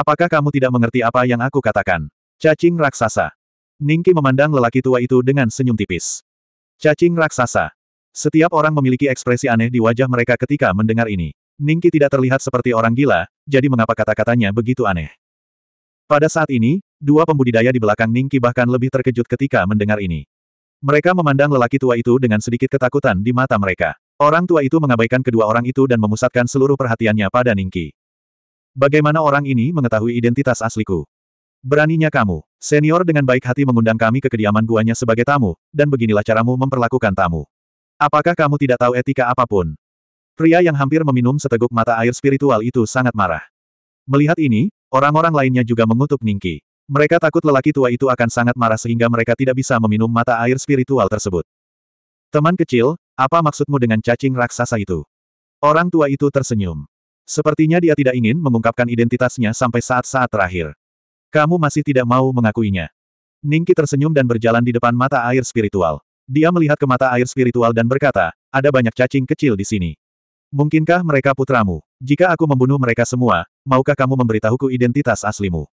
Apakah kamu tidak mengerti apa yang aku katakan? Cacing raksasa. Ningki memandang lelaki tua itu dengan senyum tipis. Cacing raksasa. Setiap orang memiliki ekspresi aneh di wajah mereka ketika mendengar ini. Ningki tidak terlihat seperti orang gila, jadi mengapa kata-katanya begitu aneh? Pada saat ini, dua pembudidaya di belakang Ningki bahkan lebih terkejut ketika mendengar ini. Mereka memandang lelaki tua itu dengan sedikit ketakutan di mata mereka. Orang tua itu mengabaikan kedua orang itu dan memusatkan seluruh perhatiannya pada Ningki. Bagaimana orang ini mengetahui identitas asliku? Beraninya kamu, senior dengan baik hati mengundang kami ke kediaman guanya sebagai tamu, dan beginilah caramu memperlakukan tamu. Apakah kamu tidak tahu etika apapun? Pria yang hampir meminum seteguk mata air spiritual itu sangat marah. Melihat ini, orang-orang lainnya juga mengutuk Ningki. Mereka takut lelaki tua itu akan sangat marah sehingga mereka tidak bisa meminum mata air spiritual tersebut. Teman kecil, apa maksudmu dengan cacing raksasa itu? Orang tua itu tersenyum. Sepertinya dia tidak ingin mengungkapkan identitasnya sampai saat-saat terakhir. Kamu masih tidak mau mengakuinya. Ningki tersenyum dan berjalan di depan mata air spiritual. Dia melihat ke mata air spiritual dan berkata, ada banyak cacing kecil di sini. Mungkinkah mereka putramu? Jika aku membunuh mereka semua, maukah kamu memberitahuku identitas aslimu?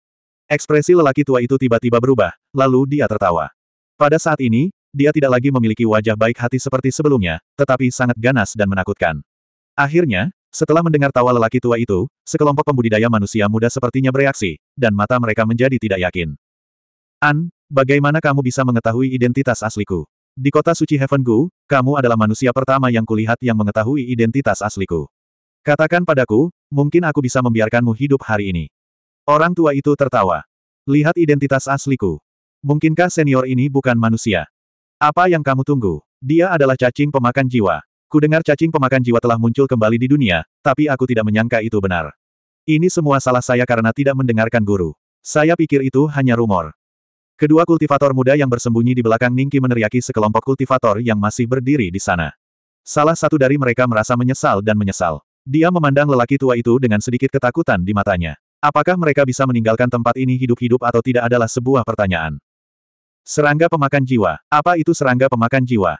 Ekspresi lelaki tua itu tiba-tiba berubah, lalu dia tertawa. Pada saat ini, dia tidak lagi memiliki wajah baik hati seperti sebelumnya, tetapi sangat ganas dan menakutkan. Akhirnya, setelah mendengar tawa lelaki tua itu, sekelompok pembudidaya manusia muda sepertinya bereaksi, dan mata mereka menjadi tidak yakin. An, bagaimana kamu bisa mengetahui identitas asliku? Di kota suci Heaven Gu, kamu adalah manusia pertama yang kulihat yang mengetahui identitas asliku. Katakan padaku, mungkin aku bisa membiarkanmu hidup hari ini. Orang tua itu tertawa. Lihat identitas asliku. Mungkinkah senior ini bukan manusia? Apa yang kamu tunggu? Dia adalah cacing pemakan jiwa dengar cacing pemakan jiwa telah muncul kembali di dunia, tapi aku tidak menyangka itu benar. Ini semua salah saya karena tidak mendengarkan guru. Saya pikir itu hanya rumor. Kedua kultivator muda yang bersembunyi di belakang Ningki meneriaki sekelompok kultivator yang masih berdiri di sana. Salah satu dari mereka merasa menyesal dan menyesal. Dia memandang lelaki tua itu dengan sedikit ketakutan di matanya. Apakah mereka bisa meninggalkan tempat ini hidup-hidup atau tidak adalah sebuah pertanyaan. Serangga pemakan jiwa. Apa itu serangga pemakan jiwa?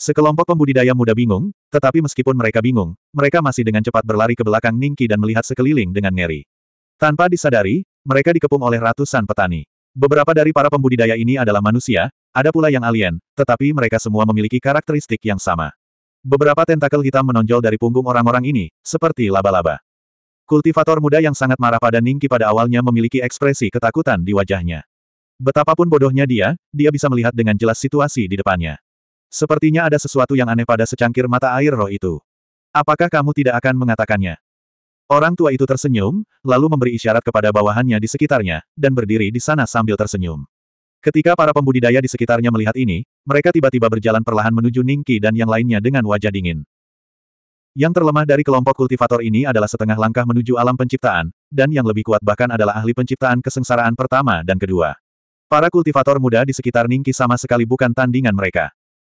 Sekelompok pembudidaya muda bingung, tetapi meskipun mereka bingung, mereka masih dengan cepat berlari ke belakang Ningki dan melihat sekeliling dengan ngeri. Tanpa disadari, mereka dikepung oleh ratusan petani. Beberapa dari para pembudidaya ini adalah manusia, ada pula yang alien, tetapi mereka semua memiliki karakteristik yang sama. Beberapa tentakel hitam menonjol dari punggung orang-orang ini, seperti laba-laba. Kultivator muda yang sangat marah pada Ningki pada awalnya memiliki ekspresi ketakutan di wajahnya. Betapapun bodohnya dia, dia bisa melihat dengan jelas situasi di depannya. Sepertinya ada sesuatu yang aneh pada secangkir mata air roh itu. Apakah kamu tidak akan mengatakannya? Orang tua itu tersenyum, lalu memberi isyarat kepada bawahannya di sekitarnya, dan berdiri di sana sambil tersenyum. Ketika para pembudidaya di sekitarnya melihat ini, mereka tiba-tiba berjalan perlahan menuju Ningki dan yang lainnya dengan wajah dingin. Yang terlemah dari kelompok kultivator ini adalah setengah langkah menuju alam penciptaan, dan yang lebih kuat bahkan adalah ahli penciptaan kesengsaraan pertama dan kedua. Para kultivator muda di sekitar Ningki sama sekali bukan tandingan mereka.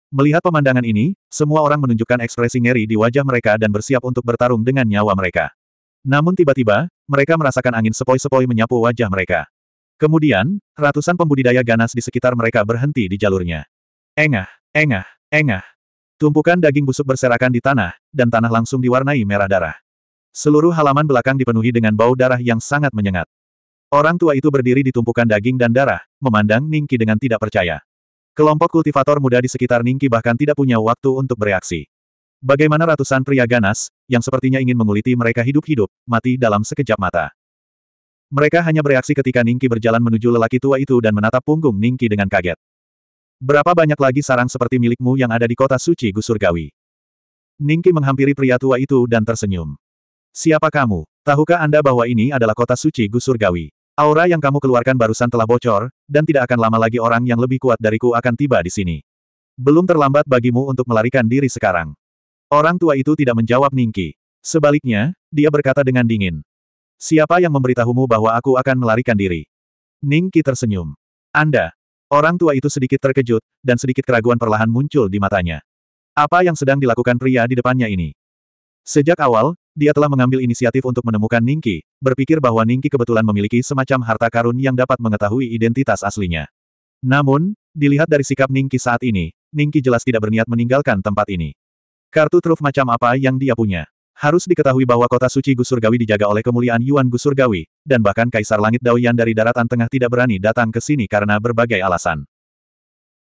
Melihat pemandangan ini, semua orang menunjukkan ekspresi ngeri di wajah mereka dan bersiap untuk bertarung dengan nyawa mereka. Namun tiba-tiba, mereka merasakan angin sepoi-sepoi menyapu wajah mereka. Kemudian, ratusan pembudidaya ganas di sekitar mereka berhenti di jalurnya. Engah, engah, engah. Tumpukan daging busuk berserakan di tanah, dan tanah langsung diwarnai merah darah. Seluruh halaman belakang dipenuhi dengan bau darah yang sangat menyengat. Orang tua itu berdiri di tumpukan daging dan darah, memandang Ningki dengan tidak percaya. Kelompok kultivator muda di sekitar Ningki bahkan tidak punya waktu untuk bereaksi. Bagaimana ratusan pria ganas, yang sepertinya ingin menguliti mereka hidup-hidup, mati dalam sekejap mata. Mereka hanya bereaksi ketika Ningki berjalan menuju lelaki tua itu dan menatap punggung Ningki dengan kaget. Berapa banyak lagi sarang seperti milikmu yang ada di kota suci Gusurgawi? Ningki menghampiri pria tua itu dan tersenyum. Siapa kamu? Tahukah Anda bahwa ini adalah kota suci Gusurgawi? Aura yang kamu keluarkan barusan telah bocor, dan tidak akan lama lagi orang yang lebih kuat dariku akan tiba di sini. Belum terlambat bagimu untuk melarikan diri sekarang. Orang tua itu tidak menjawab Ningki. Sebaliknya, dia berkata dengan dingin. Siapa yang memberitahumu bahwa aku akan melarikan diri? Ningki tersenyum. Anda. Orang tua itu sedikit terkejut, dan sedikit keraguan perlahan muncul di matanya. Apa yang sedang dilakukan pria di depannya ini? Sejak awal, dia telah mengambil inisiatif untuk menemukan Ningki, berpikir bahwa Ningki kebetulan memiliki semacam harta karun yang dapat mengetahui identitas aslinya. Namun, dilihat dari sikap Ningki saat ini, Ningki jelas tidak berniat meninggalkan tempat ini. Kartu truf macam apa yang dia punya? Harus diketahui bahwa kota suci Gusurgawi dijaga oleh kemuliaan Yuan Gusurgawi, dan bahkan Kaisar Langit Daoyan dari daratan tengah tidak berani datang ke sini karena berbagai alasan.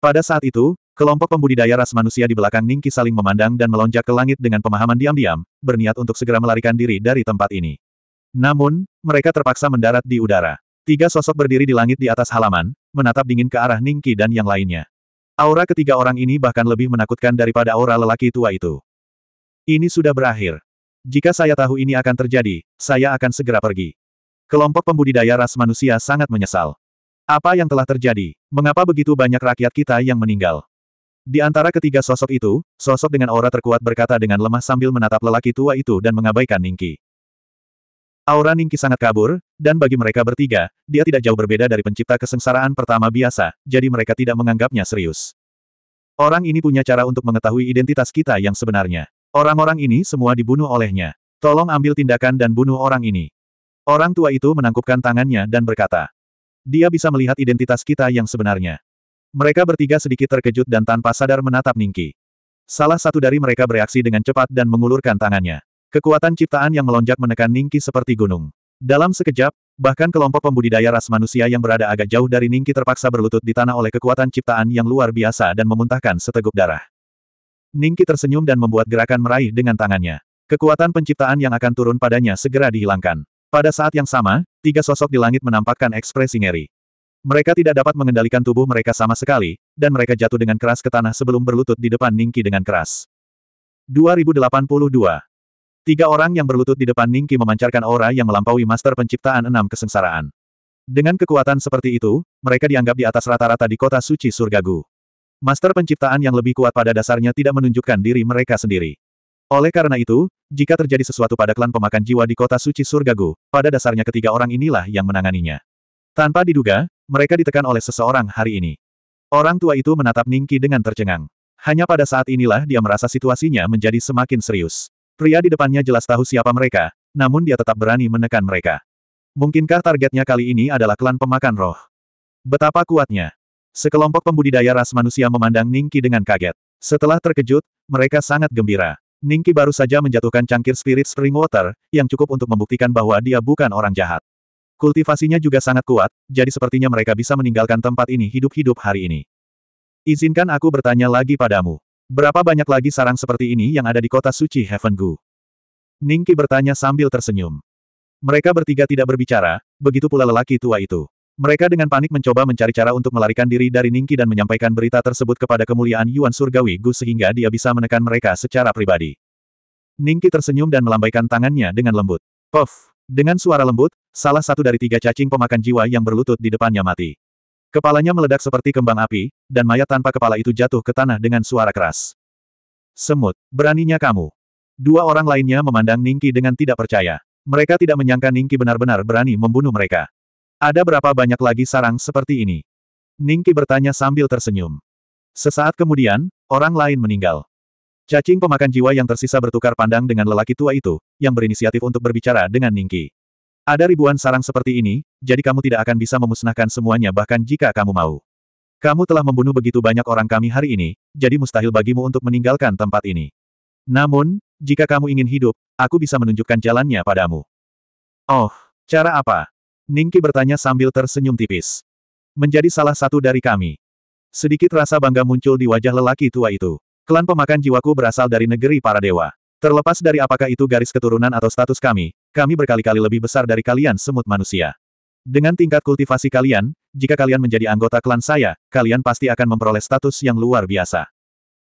Pada saat itu, Kelompok pembudidaya ras manusia di belakang Ningki saling memandang dan melonjak ke langit dengan pemahaman diam-diam, berniat untuk segera melarikan diri dari tempat ini. Namun, mereka terpaksa mendarat di udara. Tiga sosok berdiri di langit di atas halaman, menatap dingin ke arah Ningki dan yang lainnya. Aura ketiga orang ini bahkan lebih menakutkan daripada aura lelaki tua itu. Ini sudah berakhir. Jika saya tahu ini akan terjadi, saya akan segera pergi. Kelompok pembudidaya ras manusia sangat menyesal. Apa yang telah terjadi? Mengapa begitu banyak rakyat kita yang meninggal? Di antara ketiga sosok itu, sosok dengan aura terkuat berkata dengan lemah sambil menatap lelaki tua itu dan mengabaikan Ningki. Aura Ningki sangat kabur, dan bagi mereka bertiga, dia tidak jauh berbeda dari pencipta kesengsaraan pertama biasa, jadi mereka tidak menganggapnya serius. Orang ini punya cara untuk mengetahui identitas kita yang sebenarnya. Orang-orang ini semua dibunuh olehnya. Tolong ambil tindakan dan bunuh orang ini. Orang tua itu menangkupkan tangannya dan berkata, dia bisa melihat identitas kita yang sebenarnya. Mereka bertiga sedikit terkejut dan tanpa sadar menatap Ningki. Salah satu dari mereka bereaksi dengan cepat dan mengulurkan tangannya. Kekuatan ciptaan yang melonjak menekan Ningki seperti gunung. Dalam sekejap, bahkan kelompok pembudidaya ras manusia yang berada agak jauh dari Ningki terpaksa berlutut di tanah oleh kekuatan ciptaan yang luar biasa dan memuntahkan seteguk darah. Ningki tersenyum dan membuat gerakan meraih dengan tangannya. Kekuatan penciptaan yang akan turun padanya segera dihilangkan. Pada saat yang sama, tiga sosok di langit menampakkan ekspresi ngeri. Mereka tidak dapat mengendalikan tubuh mereka sama sekali, dan mereka jatuh dengan keras ke tanah sebelum berlutut di depan Ningki dengan keras. 2082. Tiga orang yang berlutut di depan Ningki memancarkan aura yang melampaui master penciptaan enam kesengsaraan. Dengan kekuatan seperti itu, mereka dianggap di atas rata-rata di kota suci Surgagu. Master penciptaan yang lebih kuat pada dasarnya tidak menunjukkan diri mereka sendiri. Oleh karena itu, jika terjadi sesuatu pada klan pemakan jiwa di kota suci Surgagu, pada dasarnya ketiga orang inilah yang menanganinya. Tanpa diduga, mereka ditekan oleh seseorang hari ini. Orang tua itu menatap Ningki dengan tercengang. Hanya pada saat inilah dia merasa situasinya menjadi semakin serius. Pria di depannya jelas tahu siapa mereka, namun dia tetap berani menekan mereka. Mungkinkah targetnya kali ini adalah klan pemakan roh? Betapa kuatnya. Sekelompok pembudidaya ras manusia memandang Ningki dengan kaget. Setelah terkejut, mereka sangat gembira. Ningki baru saja menjatuhkan cangkir spirit spring water, yang cukup untuk membuktikan bahwa dia bukan orang jahat. Kultivasinya juga sangat kuat, jadi sepertinya mereka bisa meninggalkan tempat ini hidup-hidup hari ini. Izinkan aku bertanya lagi padamu. Berapa banyak lagi sarang seperti ini yang ada di kota suci Heaven Gu? Ningki bertanya sambil tersenyum. Mereka bertiga tidak berbicara, begitu pula lelaki tua itu. Mereka dengan panik mencoba mencari cara untuk melarikan diri dari Ningki dan menyampaikan berita tersebut kepada kemuliaan Yuan Surgawi Gu sehingga dia bisa menekan mereka secara pribadi. Ningki tersenyum dan melambaikan tangannya dengan lembut. Puff! Dengan suara lembut, salah satu dari tiga cacing pemakan jiwa yang berlutut di depannya mati. Kepalanya meledak seperti kembang api, dan mayat tanpa kepala itu jatuh ke tanah dengan suara keras. Semut, beraninya kamu. Dua orang lainnya memandang Ningki dengan tidak percaya. Mereka tidak menyangka Ningki benar-benar berani membunuh mereka. Ada berapa banyak lagi sarang seperti ini? Ningki bertanya sambil tersenyum. Sesaat kemudian, orang lain meninggal. Cacing pemakan jiwa yang tersisa bertukar pandang dengan lelaki tua itu, yang berinisiatif untuk berbicara dengan Ningki. Ada ribuan sarang seperti ini, jadi kamu tidak akan bisa memusnahkan semuanya bahkan jika kamu mau. Kamu telah membunuh begitu banyak orang kami hari ini, jadi mustahil bagimu untuk meninggalkan tempat ini. Namun, jika kamu ingin hidup, aku bisa menunjukkan jalannya padamu. Oh, cara apa? Ningki bertanya sambil tersenyum tipis. Menjadi salah satu dari kami. Sedikit rasa bangga muncul di wajah lelaki tua itu. Klan pemakan jiwaku berasal dari negeri para dewa. Terlepas dari apakah itu garis keturunan atau status kami, kami berkali-kali lebih besar dari kalian semut manusia. Dengan tingkat kultivasi kalian, jika kalian menjadi anggota klan saya, kalian pasti akan memperoleh status yang luar biasa.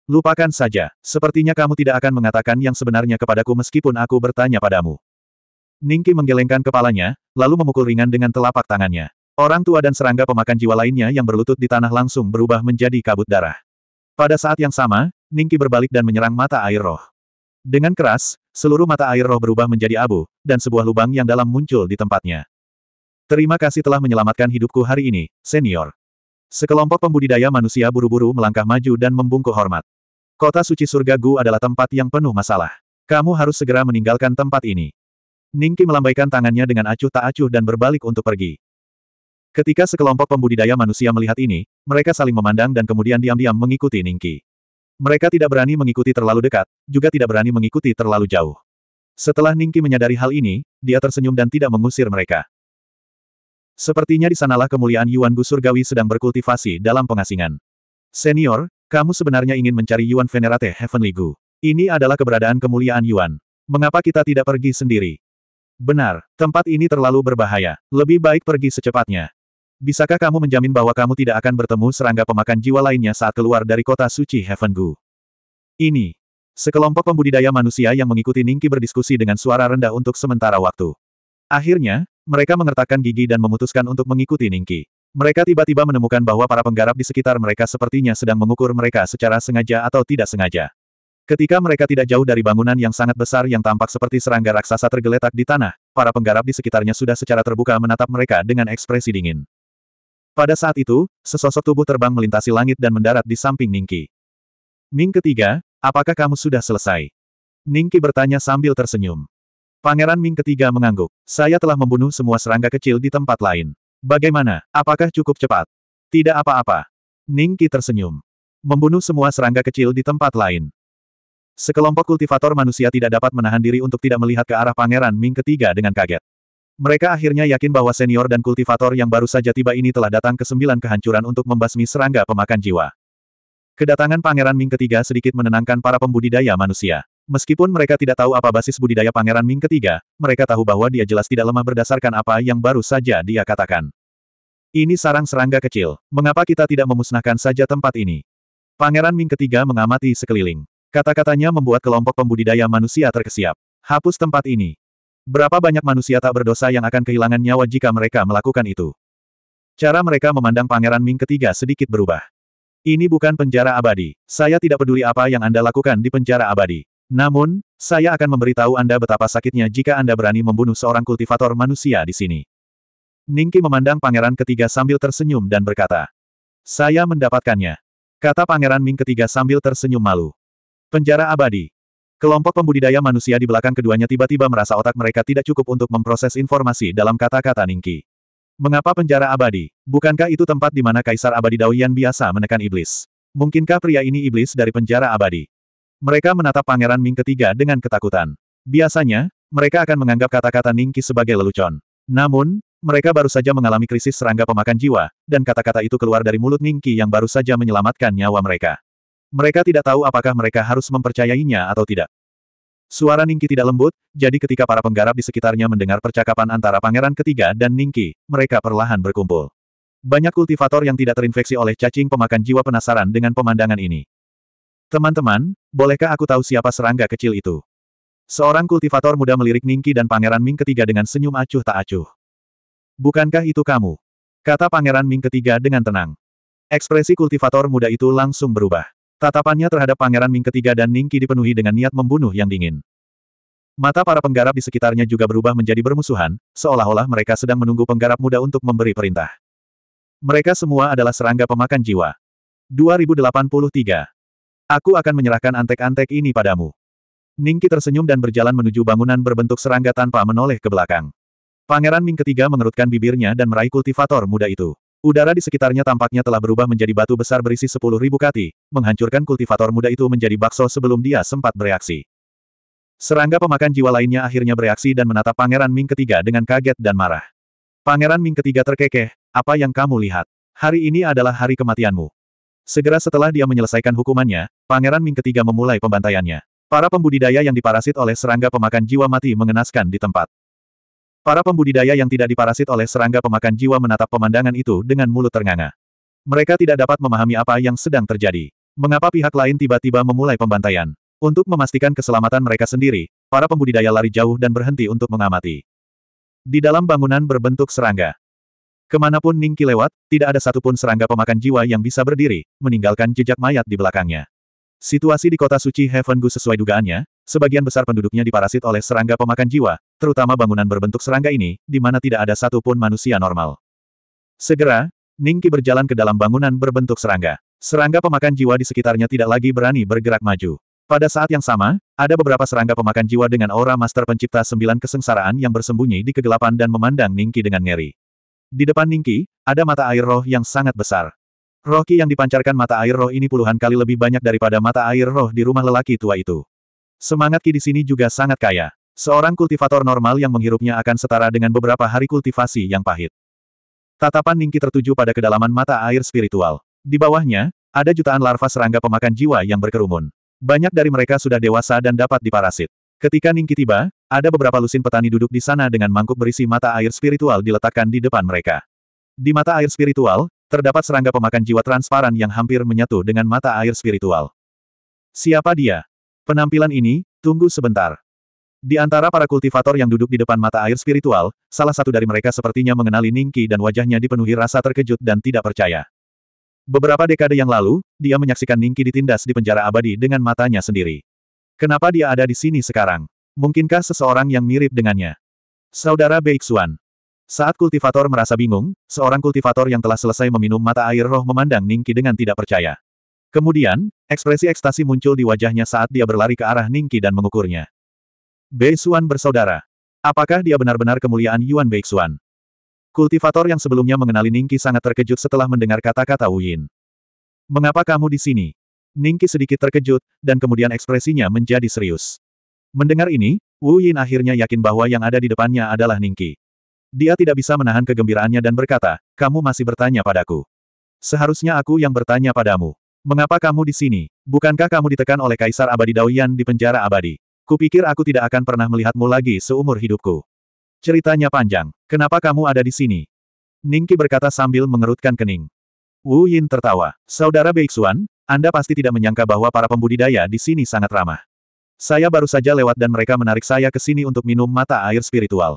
Lupakan saja, sepertinya kamu tidak akan mengatakan yang sebenarnya kepadaku meskipun aku bertanya padamu. Ningki menggelengkan kepalanya, lalu memukul ringan dengan telapak tangannya. Orang tua dan serangga pemakan jiwa lainnya yang berlutut di tanah langsung berubah menjadi kabut darah. Pada saat yang sama, Ningki berbalik dan menyerang mata air roh. Dengan keras, seluruh mata air roh berubah menjadi abu, dan sebuah lubang yang dalam muncul di tempatnya. Terima kasih telah menyelamatkan hidupku hari ini, senior. Sekelompok pembudidaya manusia buru-buru melangkah maju dan membungkuk hormat. Kota suci surga Gu adalah tempat yang penuh masalah. Kamu harus segera meninggalkan tempat ini. Ningki melambaikan tangannya dengan acuh tak acuh dan berbalik untuk pergi. Ketika sekelompok pembudidaya manusia melihat ini, mereka saling memandang dan kemudian diam-diam mengikuti Ningki. Mereka tidak berani mengikuti terlalu dekat, juga tidak berani mengikuti terlalu jauh. Setelah Ningki menyadari hal ini, dia tersenyum dan tidak mengusir mereka. Sepertinya di sanalah kemuliaan Yuan Gu Surgawi sedang berkultivasi dalam pengasingan. Senior, kamu sebenarnya ingin mencari Yuan Venerate Heavenly Gu. Ini adalah keberadaan kemuliaan Yuan. Mengapa kita tidak pergi sendiri? Benar, tempat ini terlalu berbahaya. Lebih baik pergi secepatnya. Bisakah kamu menjamin bahwa kamu tidak akan bertemu serangga pemakan jiwa lainnya saat keluar dari kota suci Heaven Gu? Ini. Sekelompok pembudidaya manusia yang mengikuti Ningki berdiskusi dengan suara rendah untuk sementara waktu. Akhirnya, mereka mengertakkan gigi dan memutuskan untuk mengikuti Ningki. Mereka tiba-tiba menemukan bahwa para penggarap di sekitar mereka sepertinya sedang mengukur mereka secara sengaja atau tidak sengaja. Ketika mereka tidak jauh dari bangunan yang sangat besar yang tampak seperti serangga raksasa tergeletak di tanah, para penggarap di sekitarnya sudah secara terbuka menatap mereka dengan ekspresi dingin. Pada saat itu, sesosok tubuh terbang melintasi langit dan mendarat di samping Ningki. Ning ketiga, apakah kamu sudah selesai? Ningki bertanya sambil tersenyum. Pangeran Ming ketiga mengangguk. Saya telah membunuh semua serangga kecil di tempat lain. Bagaimana, apakah cukup cepat? Tidak apa-apa. Ningki tersenyum. Membunuh semua serangga kecil di tempat lain. Sekelompok kultivator manusia tidak dapat menahan diri untuk tidak melihat ke arah Pangeran Ming ketiga dengan kaget. Mereka akhirnya yakin bahwa senior dan kultivator yang baru saja tiba ini telah datang ke sembilan kehancuran untuk membasmi serangga pemakan jiwa. Kedatangan Pangeran Ming ketiga sedikit menenangkan para pembudidaya manusia. Meskipun mereka tidak tahu apa basis budidaya Pangeran Ming ketiga, mereka tahu bahwa dia jelas tidak lemah berdasarkan apa yang baru saja dia katakan. Ini sarang serangga kecil. Mengapa kita tidak memusnahkan saja tempat ini? Pangeran Ming ketiga mengamati sekeliling. Kata-katanya membuat kelompok pembudidaya manusia terkesiap. Hapus tempat ini. Berapa banyak manusia tak berdosa yang akan kehilangan nyawa jika mereka melakukan itu? Cara mereka memandang Pangeran Ming ketiga sedikit berubah. Ini bukan penjara abadi. Saya tidak peduli apa yang Anda lakukan di penjara abadi. Namun, saya akan memberitahu Anda betapa sakitnya jika Anda berani membunuh seorang kultivator manusia di sini. Ningki memandang Pangeran ketiga sambil tersenyum dan berkata, Saya mendapatkannya. Kata Pangeran Ming ketiga sambil tersenyum malu. Penjara abadi, Kelompok pembudidaya manusia di belakang keduanya tiba-tiba merasa otak mereka tidak cukup untuk memproses informasi dalam kata-kata Ningki. Mengapa penjara abadi? Bukankah itu tempat di mana Kaisar Abadi Daoyan biasa menekan iblis? Mungkinkah pria ini iblis dari penjara abadi? Mereka menatap Pangeran Ming ketiga dengan ketakutan. Biasanya, mereka akan menganggap kata-kata Ningki sebagai lelucon. Namun, mereka baru saja mengalami krisis serangga pemakan jiwa, dan kata-kata itu keluar dari mulut Ningki yang baru saja menyelamatkan nyawa mereka. Mereka tidak tahu apakah mereka harus mempercayainya atau tidak. Suara Ningki tidak lembut, jadi ketika para penggarap di sekitarnya mendengar percakapan antara pangeran ketiga dan Ningki, mereka perlahan berkumpul. Banyak kultivator yang tidak terinfeksi oleh cacing pemakan jiwa penasaran dengan pemandangan ini. Teman-teman, bolehkah aku tahu siapa serangga kecil itu? Seorang kultivator muda melirik Ningki dan Pangeran Ming ketiga dengan senyum acuh tak acuh. Bukankah itu kamu? Kata Pangeran Ming ketiga dengan tenang. Ekspresi kultivator muda itu langsung berubah. Tatapannya terhadap Pangeran Ming ketiga dan Ningki dipenuhi dengan niat membunuh yang dingin. Mata para penggarap di sekitarnya juga berubah menjadi bermusuhan, seolah-olah mereka sedang menunggu penggarap muda untuk memberi perintah. Mereka semua adalah serangga pemakan jiwa. 2083. Aku akan menyerahkan antek-antek ini padamu. Ningki tersenyum dan berjalan menuju bangunan berbentuk serangga tanpa menoleh ke belakang. Pangeran Ming ketiga mengerutkan bibirnya dan meraih kultivator muda itu. Udara di sekitarnya tampaknya telah berubah menjadi batu besar berisi sepuluh ribu kati, menghancurkan kultivator muda itu menjadi bakso sebelum dia sempat bereaksi. Serangga pemakan jiwa lainnya akhirnya bereaksi dan menatap Pangeran Ming ketiga dengan kaget dan marah. Pangeran Ming ketiga terkekeh, apa yang kamu lihat? Hari ini adalah hari kematianmu. Segera setelah dia menyelesaikan hukumannya, Pangeran Ming ketiga memulai pembantaiannya. Para pembudidaya yang diparasit oleh serangga pemakan jiwa mati mengenaskan di tempat. Para pembudidaya yang tidak diparasit oleh serangga pemakan jiwa menatap pemandangan itu dengan mulut ternganga. Mereka tidak dapat memahami apa yang sedang terjadi. Mengapa pihak lain tiba-tiba memulai pembantaian? Untuk memastikan keselamatan mereka sendiri, para pembudidaya lari jauh dan berhenti untuk mengamati. Di dalam bangunan berbentuk serangga. Kemanapun Ningki lewat, tidak ada satupun serangga pemakan jiwa yang bisa berdiri, meninggalkan jejak mayat di belakangnya. Situasi di kota suci Heaven Gu sesuai dugaannya, sebagian besar penduduknya diparasit oleh serangga pemakan jiwa, terutama bangunan berbentuk serangga ini, di mana tidak ada satupun manusia normal. Segera, Ningki berjalan ke dalam bangunan berbentuk serangga. Serangga pemakan jiwa di sekitarnya tidak lagi berani bergerak maju. Pada saat yang sama, ada beberapa serangga pemakan jiwa dengan aura master pencipta sembilan kesengsaraan yang bersembunyi di kegelapan dan memandang Ningki dengan ngeri. Di depan Ningki, ada mata air roh yang sangat besar. Roh ki yang dipancarkan mata air roh ini puluhan kali lebih banyak daripada mata air roh di rumah lelaki tua itu. Semangat ki di sini juga sangat kaya. Seorang kultivator normal yang menghirupnya akan setara dengan beberapa hari kultivasi yang pahit. Tatapan Ningki tertuju pada kedalaman mata air spiritual. Di bawahnya, ada jutaan larva serangga pemakan jiwa yang berkerumun. Banyak dari mereka sudah dewasa dan dapat diparasit. Ketika Ningki tiba, ada beberapa lusin petani duduk di sana dengan mangkuk berisi mata air spiritual diletakkan di depan mereka. Di mata air spiritual, Terdapat serangga pemakan jiwa transparan yang hampir menyatu dengan mata air spiritual. Siapa dia? Penampilan ini, tunggu sebentar. Di antara para kultivator yang duduk di depan mata air spiritual, salah satu dari mereka sepertinya mengenali Ningki dan wajahnya dipenuhi rasa terkejut dan tidak percaya. Beberapa dekade yang lalu, dia menyaksikan Ningki ditindas di penjara abadi dengan matanya sendiri. Kenapa dia ada di sini sekarang? Mungkinkah seseorang yang mirip dengannya? Saudara Beixuan, saat kultivator merasa bingung, seorang kultivator yang telah selesai meminum mata air roh memandang Ningki dengan tidak percaya. Kemudian, ekspresi ekstasi muncul di wajahnya saat dia berlari ke arah Ningki dan mengukurnya. Bei Xuan bersaudara. Apakah dia benar-benar kemuliaan Yuan Bei Xuan? Kultivator yang sebelumnya mengenali Ningki sangat terkejut setelah mendengar kata-kata Yin. Mengapa kamu di sini? Ningki sedikit terkejut, dan kemudian ekspresinya menjadi serius. Mendengar ini, Wu Yin akhirnya yakin bahwa yang ada di depannya adalah Ningki. Dia tidak bisa menahan kegembiraannya dan berkata, kamu masih bertanya padaku. Seharusnya aku yang bertanya padamu. Mengapa kamu di sini? Bukankah kamu ditekan oleh Kaisar Abadi Daoyan di penjara abadi? Kupikir aku tidak akan pernah melihatmu lagi seumur hidupku. Ceritanya panjang. Kenapa kamu ada di sini? Ningki berkata sambil mengerutkan kening. Wu Yin tertawa. Saudara Beixuan, Anda pasti tidak menyangka bahwa para pembudidaya di sini sangat ramah. Saya baru saja lewat dan mereka menarik saya ke sini untuk minum mata air spiritual.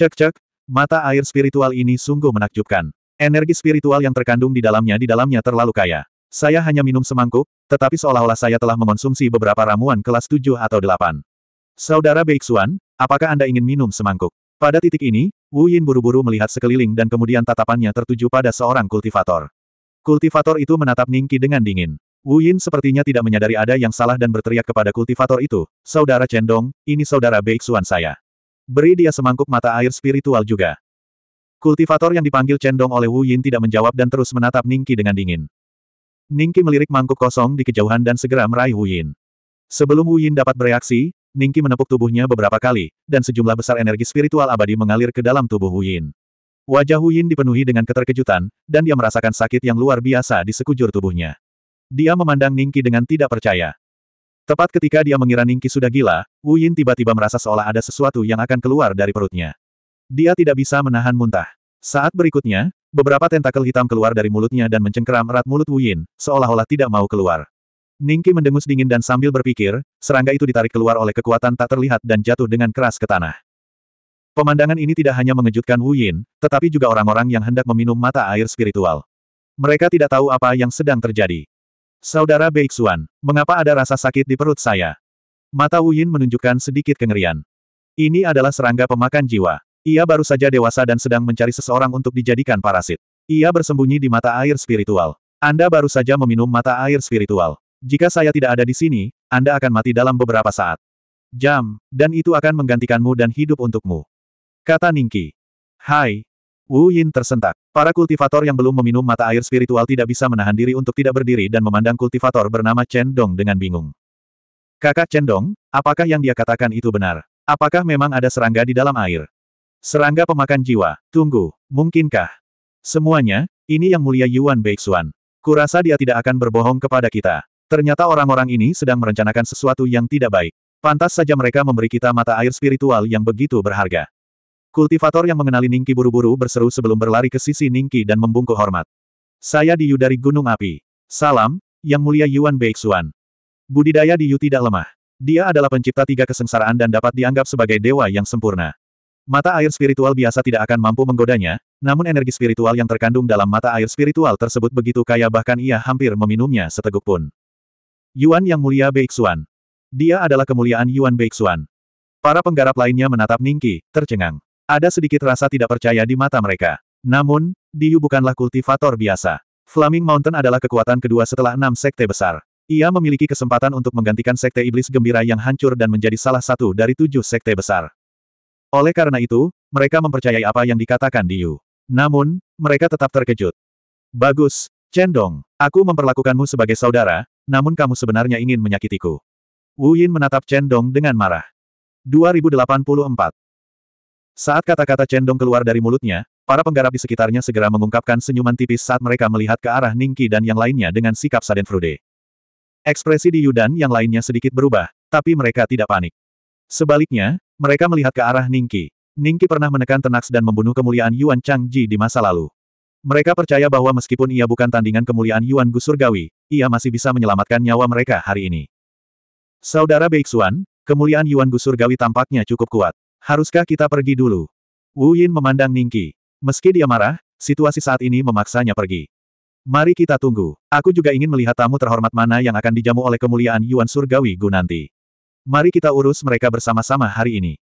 Cek cek, Mata air spiritual ini sungguh menakjubkan. Energi spiritual yang terkandung di dalamnya di dalamnya terlalu kaya. Saya hanya minum semangkuk, tetapi seolah-olah saya telah mengonsumsi beberapa ramuan kelas 7 atau 8. Saudara Beixuan, apakah Anda ingin minum semangkuk? Pada titik ini, Wu Yin buru-buru melihat sekeliling dan kemudian tatapannya tertuju pada seorang kultivator. Kultivator itu menatap Ningki dengan dingin. Wu Yin sepertinya tidak menyadari ada yang salah dan berteriak kepada kultivator itu, Saudara Cendong, ini Saudara Beixuan saya. Beri dia semangkuk mata air spiritual juga. Kultivator yang dipanggil Cendong oleh Wu Yin tidak menjawab dan terus menatap Ningki dengan dingin. Ningki melirik mangkuk kosong di kejauhan dan segera meraih Wu Yin. Sebelum Wu Yin dapat bereaksi, Ningki menepuk tubuhnya beberapa kali, dan sejumlah besar energi spiritual abadi mengalir ke dalam tubuh Wu Yin. Wajah Wu Yin dipenuhi dengan keterkejutan, dan dia merasakan sakit yang luar biasa di sekujur tubuhnya. Dia memandang Ningki dengan tidak percaya. Tepat ketika dia mengira Ningki sudah gila, Wu Yin tiba-tiba merasa seolah ada sesuatu yang akan keluar dari perutnya. Dia tidak bisa menahan muntah. Saat berikutnya, beberapa tentakel hitam keluar dari mulutnya dan mencengkeram erat mulut Wu Yin, seolah-olah tidak mau keluar. Ningki mendengus dingin dan sambil berpikir, serangga itu ditarik keluar oleh kekuatan tak terlihat dan jatuh dengan keras ke tanah. Pemandangan ini tidak hanya mengejutkan Wu Yin, tetapi juga orang-orang yang hendak meminum mata air spiritual. Mereka tidak tahu apa yang sedang terjadi. Saudara Beixuan, mengapa ada rasa sakit di perut saya? Mata Wuyin menunjukkan sedikit kengerian. Ini adalah serangga pemakan jiwa. Ia baru saja dewasa dan sedang mencari seseorang untuk dijadikan parasit. Ia bersembunyi di mata air spiritual. Anda baru saja meminum mata air spiritual. Jika saya tidak ada di sini, Anda akan mati dalam beberapa saat. Jam, dan itu akan menggantikanmu dan hidup untukmu. Kata Ningki. Hai, Wu Yin tersentak. Para kultivator yang belum meminum mata air spiritual tidak bisa menahan diri untuk tidak berdiri dan memandang kultivator bernama Chen Dong dengan bingung. Kakak Chen Dong, apakah yang dia katakan itu benar? Apakah memang ada serangga di dalam air? Serangga pemakan jiwa, tunggu, mungkinkah? Semuanya, ini yang mulia Yuan Beixuan. Kurasa dia tidak akan berbohong kepada kita. Ternyata orang-orang ini sedang merencanakan sesuatu yang tidak baik. Pantas saja mereka memberi kita mata air spiritual yang begitu berharga. Kultivator yang mengenali Ningki buru-buru berseru sebelum berlari ke sisi Ningki dan membungkuk hormat. Saya di Yu dari Gunung Api. Salam, Yang Mulia Yuan Beixuan. Budidaya di Yu tidak lemah. Dia adalah pencipta tiga kesengsaraan dan dapat dianggap sebagai dewa yang sempurna. Mata air spiritual biasa tidak akan mampu menggodanya, namun energi spiritual yang terkandung dalam mata air spiritual tersebut begitu kaya bahkan ia hampir meminumnya seteguk pun. Yuan Yang Mulia Beixuan. Dia adalah kemuliaan Yuan Beixuan. Para penggarap lainnya menatap Ningki, tercengang. Ada sedikit rasa tidak percaya di mata mereka. Namun, Diyu bukanlah kultivator biasa. Flaming Mountain adalah kekuatan kedua setelah enam sekte besar. Ia memiliki kesempatan untuk menggantikan sekte iblis gembira yang hancur dan menjadi salah satu dari tujuh sekte besar. Oleh karena itu, mereka mempercayai apa yang dikatakan Diyu. Namun, mereka tetap terkejut. Bagus, Cendong, aku memperlakukanmu sebagai saudara, namun kamu sebenarnya ingin menyakitiku. Wu Yin menatap Chen dengan marah. 2084. Saat kata-kata Cendong keluar dari mulutnya, para penggarap di sekitarnya segera mengungkapkan senyuman tipis saat mereka melihat ke arah Ningki dan yang lainnya dengan sikap sadenfrude. Ekspresi di Yudan yang lainnya sedikit berubah, tapi mereka tidak panik. Sebaliknya, mereka melihat ke arah Ningki. Ningki pernah menekan tenaks dan membunuh kemuliaan Yuan Changji di masa lalu. Mereka percaya bahwa meskipun ia bukan tandingan kemuliaan Yuan Gusurgawi, ia masih bisa menyelamatkan nyawa mereka hari ini. Saudara Beixuan, kemuliaan Yuan Gusurgawi tampaknya cukup kuat. Haruskah kita pergi dulu? Wu Yin memandang Ningki. Meski dia marah, situasi saat ini memaksanya pergi. Mari kita tunggu. Aku juga ingin melihat tamu terhormat mana yang akan dijamu oleh kemuliaan Yuan Surgawi Gu nanti. Mari kita urus mereka bersama-sama hari ini.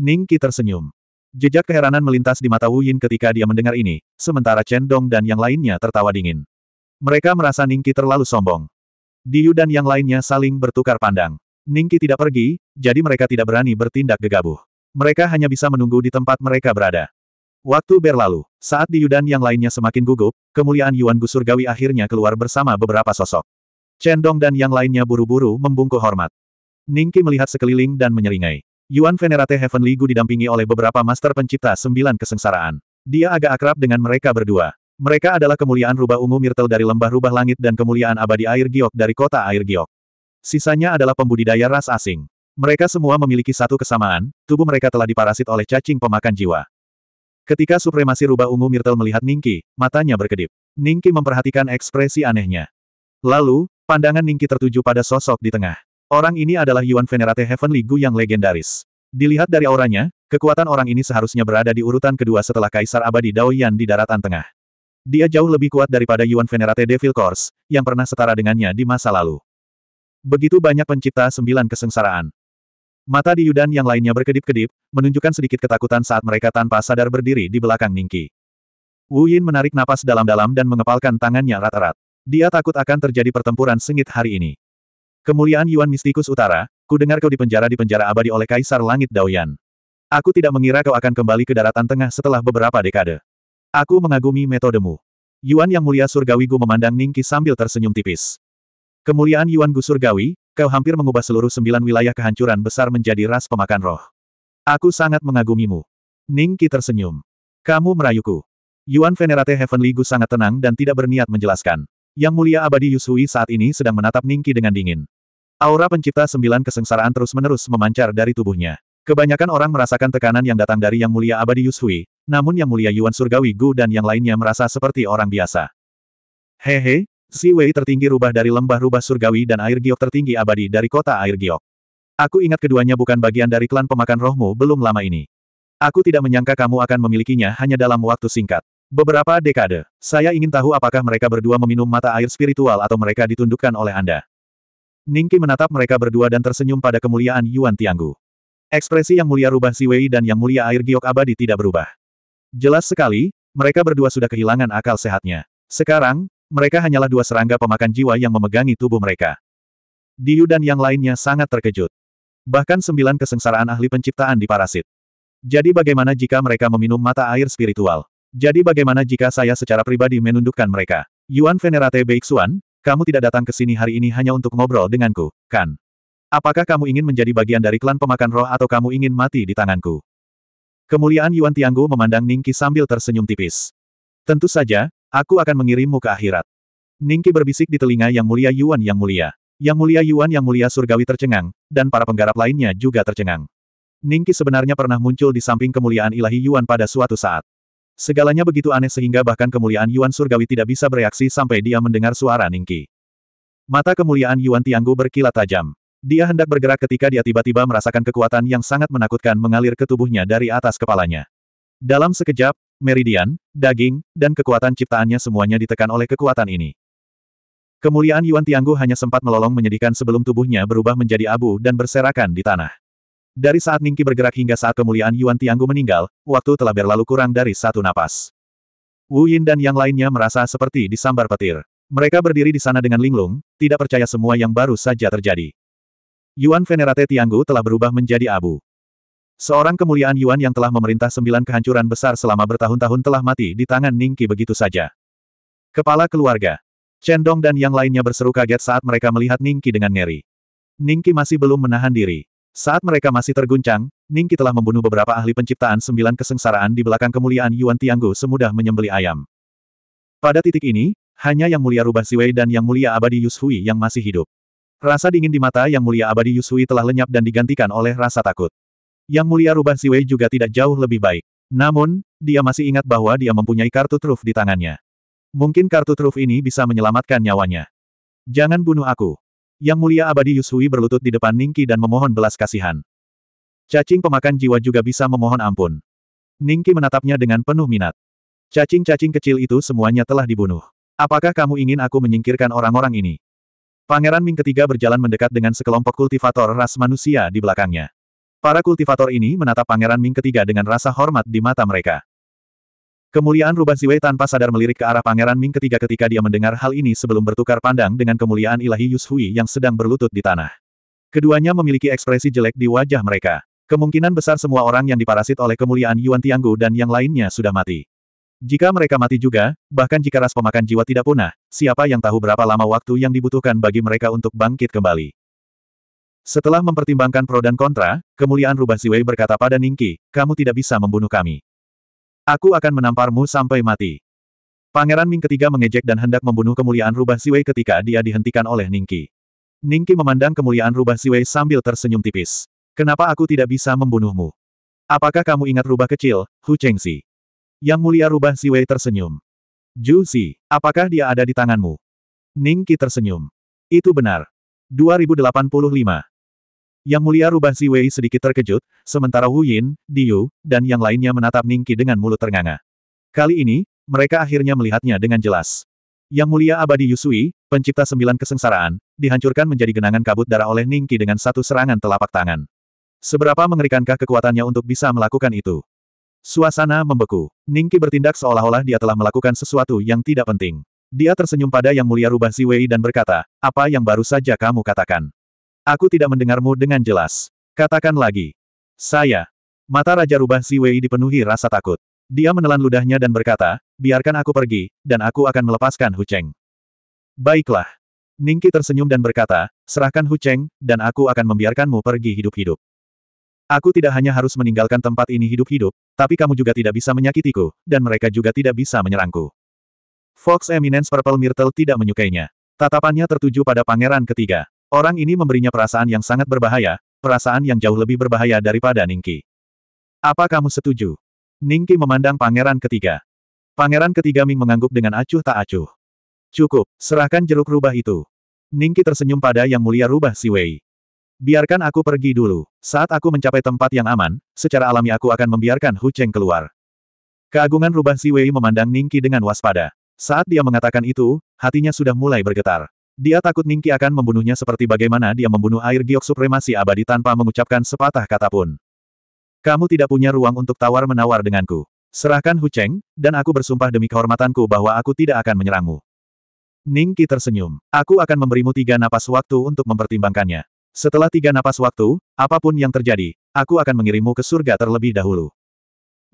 Ningki tersenyum. Jejak keheranan melintas di mata Wu Yin ketika dia mendengar ini, sementara Chen Dong dan yang lainnya tertawa dingin. Mereka merasa Ningki terlalu sombong. Yu dan yang lainnya saling bertukar pandang. Ningki tidak pergi, jadi mereka tidak berani bertindak gegabah. Mereka hanya bisa menunggu di tempat mereka berada. Waktu berlalu, saat di Yudan yang lainnya semakin gugup, kemuliaan Yuan Surgawi akhirnya keluar bersama beberapa sosok. Chen Dong dan yang lainnya buru-buru membungkuk hormat. Ningki melihat sekeliling dan menyeringai. Yuan Venerate Heavenly Gu didampingi oleh beberapa master pencipta sembilan kesengsaraan. Dia agak akrab dengan mereka berdua. Mereka adalah kemuliaan rubah ungu Mirtel dari lembah rubah langit dan kemuliaan abadi air giok dari kota air giok. Sisanya adalah pembudidaya ras asing. Mereka semua memiliki satu kesamaan, tubuh mereka telah diparasit oleh cacing pemakan jiwa. Ketika supremasi rubah ungu Mirtel melihat Ningki, matanya berkedip. Ningki memperhatikan ekspresi anehnya. Lalu, pandangan Ningki tertuju pada sosok di tengah. Orang ini adalah Yuan Venerate Heavenly Gu yang legendaris. Dilihat dari auranya, kekuatan orang ini seharusnya berada di urutan kedua setelah Kaisar Abadi Daoyan di daratan tengah. Dia jauh lebih kuat daripada Yuan Venerate Devil Course, yang pernah setara dengannya di masa lalu. Begitu banyak pencipta sembilan kesengsaraan. Mata di Yudan yang lainnya berkedip-kedip, menunjukkan sedikit ketakutan saat mereka tanpa sadar berdiri di belakang Ningki. Wu Yin menarik napas dalam-dalam dan mengepalkan tangannya erat-erat. Dia takut akan terjadi pertempuran sengit hari ini. Kemuliaan Yuan Mistikus Utara, ku dengar kau dipenjara di penjara abadi oleh Kaisar Langit Daoyan. Aku tidak mengira kau akan kembali ke daratan tengah setelah beberapa dekade. Aku mengagumi metodemu. Yuan Yang Mulia Surgawi Gu memandang Ningki sambil tersenyum tipis. Kemuliaan Yuan Gu Surgawi, Kau hampir mengubah seluruh sembilan wilayah kehancuran besar menjadi ras pemakan roh. Aku sangat mengagumimu. Ningki tersenyum. Kamu merayuku. Yuan Venerate Heavenly Gu sangat tenang dan tidak berniat menjelaskan. Yang mulia abadi Yusui saat ini sedang menatap Ningki dengan dingin. Aura pencipta sembilan kesengsaraan terus-menerus memancar dari tubuhnya. Kebanyakan orang merasakan tekanan yang datang dari Yang Mulia Abadi Yusui, namun Yang Mulia Yuan Surgawi Gu dan yang lainnya merasa seperti orang biasa. Hehe, Si Wei tertinggi rubah dari lembah rubah surgawi dan air giok tertinggi abadi dari kota air giok. Aku ingat keduanya bukan bagian dari klan pemakan rohmu belum lama ini. Aku tidak menyangka kamu akan memilikinya hanya dalam waktu singkat. Beberapa dekade. Saya ingin tahu apakah mereka berdua meminum mata air spiritual atau mereka ditundukkan oleh Anda. Ningki menatap mereka berdua dan tersenyum pada kemuliaan Yuan Tianggu. Ekspresi yang mulia rubah Si Wei dan yang mulia air giok abadi tidak berubah. Jelas sekali, mereka berdua sudah kehilangan akal sehatnya. Sekarang, mereka hanyalah dua serangga pemakan jiwa yang memegangi tubuh mereka. Diu dan yang lainnya sangat terkejut. Bahkan sembilan kesengsaraan ahli penciptaan di parasit. Jadi bagaimana jika mereka meminum mata air spiritual? Jadi bagaimana jika saya secara pribadi menundukkan mereka? Yuan Venerate Beixuan, kamu tidak datang ke sini hari ini hanya untuk ngobrol denganku, kan? Apakah kamu ingin menjadi bagian dari klan pemakan roh atau kamu ingin mati di tanganku? Kemuliaan Yuan Tianggu memandang Ningki sambil tersenyum tipis. Tentu saja, Aku akan mengirimmu ke akhirat. Ningki berbisik di telinga Yang Mulia Yuan Yang Mulia. Yang Mulia Yuan Yang Mulia Surgawi tercengang, dan para penggarap lainnya juga tercengang. Ningki sebenarnya pernah muncul di samping kemuliaan ilahi Yuan pada suatu saat. Segalanya begitu aneh sehingga bahkan kemuliaan Yuan Surgawi tidak bisa bereaksi sampai dia mendengar suara Ningki. Mata kemuliaan Yuan Tianggu berkilat tajam. Dia hendak bergerak ketika dia tiba-tiba merasakan kekuatan yang sangat menakutkan mengalir ke tubuhnya dari atas kepalanya. Dalam sekejap, meridian, daging, dan kekuatan ciptaannya semuanya ditekan oleh kekuatan ini. Kemuliaan Yuan Tianggu hanya sempat melolong menyedihkan sebelum tubuhnya berubah menjadi abu dan berserakan di tanah. Dari saat Ningki bergerak hingga saat kemuliaan Yuan Tianggu meninggal, waktu telah berlalu kurang dari satu napas. Wu Yin dan yang lainnya merasa seperti disambar petir. Mereka berdiri di sana dengan linglung, tidak percaya semua yang baru saja terjadi. Yuan Venerate Tianggu telah berubah menjadi abu. Seorang kemuliaan Yuan yang telah memerintah sembilan kehancuran besar selama bertahun-tahun telah mati di tangan Ningki begitu saja. Kepala keluarga. Chen Dong dan yang lainnya berseru kaget saat mereka melihat Ningki dengan ngeri. Ningki masih belum menahan diri. Saat mereka masih terguncang, Ningki telah membunuh beberapa ahli penciptaan sembilan kesengsaraan di belakang kemuliaan Yuan Tianggu semudah menyembeli ayam. Pada titik ini, hanya Yang Mulia Rubah Siwei dan Yang Mulia Abadi Yushui yang masih hidup. Rasa dingin di mata Yang Mulia Abadi Yushui telah lenyap dan digantikan oleh rasa takut. Yang mulia Ruban Siwei juga tidak jauh lebih baik. Namun, dia masih ingat bahwa dia mempunyai kartu truf di tangannya. Mungkin kartu truf ini bisa menyelamatkan nyawanya. Jangan bunuh aku. Yang mulia abadi Yusui berlutut di depan Ningki dan memohon belas kasihan. Cacing pemakan jiwa juga bisa memohon ampun. Ningki menatapnya dengan penuh minat. Cacing-cacing kecil itu semuanya telah dibunuh. Apakah kamu ingin aku menyingkirkan orang-orang ini? Pangeran Ming ketiga berjalan mendekat dengan sekelompok kultivator ras manusia di belakangnya. Para kultivator ini menatap Pangeran Ming ketiga dengan rasa hormat di mata mereka. Kemuliaan Ruban Siwei tanpa sadar melirik ke arah Pangeran Ming ketiga ketika dia mendengar hal ini sebelum bertukar pandang dengan kemuliaan ilahi Yushui yang sedang berlutut di tanah. Keduanya memiliki ekspresi jelek di wajah mereka. Kemungkinan besar semua orang yang diparasit oleh kemuliaan Yuan Tianggu dan yang lainnya sudah mati. Jika mereka mati juga, bahkan jika ras pemakan jiwa tidak punah, siapa yang tahu berapa lama waktu yang dibutuhkan bagi mereka untuk bangkit kembali. Setelah mempertimbangkan pro dan kontra, kemuliaan Rubah Ziwei berkata pada Ningki, kamu tidak bisa membunuh kami. Aku akan menamparmu sampai mati. Pangeran Ming ketiga mengejek dan hendak membunuh kemuliaan Rubah Ziwei ketika dia dihentikan oleh Ningki. Ningki memandang kemuliaan Rubah Ziwei sambil tersenyum tipis. Kenapa aku tidak bisa membunuhmu? Apakah kamu ingat rubah kecil, Hu Chengxi? Yang mulia rubah Siwei tersenyum. Ju Xi, apakah dia ada di tanganmu? Ningki tersenyum. Itu benar. 2085. Yang mulia Ruban Siwei sedikit terkejut, sementara Wu Yin, Diu, dan yang lainnya menatap Ningki dengan mulut ternganga. Kali ini, mereka akhirnya melihatnya dengan jelas. Yang mulia abadi Yusui, pencipta sembilan kesengsaraan, dihancurkan menjadi genangan kabut darah oleh Ningki dengan satu serangan telapak tangan. Seberapa mengerikankah kekuatannya untuk bisa melakukan itu? Suasana membeku. Ningki bertindak seolah-olah dia telah melakukan sesuatu yang tidak penting. Dia tersenyum pada Yang Mulia Rubah Siwei dan berkata, apa yang baru saja kamu katakan? Aku tidak mendengarmu dengan jelas. Katakan lagi. Saya. Mata Raja Rubah Siwei dipenuhi rasa takut. Dia menelan ludahnya dan berkata, biarkan aku pergi, dan aku akan melepaskan Hucheng. Baiklah. Ningki tersenyum dan berkata, serahkan Hucheng, dan aku akan membiarkanmu pergi hidup-hidup. Aku tidak hanya harus meninggalkan tempat ini hidup-hidup, tapi kamu juga tidak bisa menyakitiku, dan mereka juga tidak bisa menyerangku. Fox Eminence Purple Myrtle tidak menyukainya. Tatapannya tertuju pada pangeran ketiga. Orang ini memberinya perasaan yang sangat berbahaya, perasaan yang jauh lebih berbahaya daripada Ningki. Apa kamu setuju? Ningki memandang pangeran ketiga. Pangeran ketiga Ming mengangguk dengan acuh tak acuh. Cukup, serahkan jeruk rubah itu. Ningki tersenyum pada yang mulia rubah si Wei. Biarkan aku pergi dulu. Saat aku mencapai tempat yang aman, secara alami aku akan membiarkan Hu Cheng keluar. Keagungan rubah si Wei memandang Ningki dengan waspada. Saat dia mengatakan itu, hatinya sudah mulai bergetar. Dia takut Ningki akan membunuhnya seperti bagaimana dia membunuh air giok supremasi abadi tanpa mengucapkan sepatah kata pun. Kamu tidak punya ruang untuk tawar-menawar denganku. Serahkan Hu Cheng, dan aku bersumpah demi kehormatanku bahwa aku tidak akan menyerangmu. Ningki tersenyum. Aku akan memberimu tiga napas waktu untuk mempertimbangkannya. Setelah tiga napas waktu, apapun yang terjadi, aku akan mengirimmu ke surga terlebih dahulu.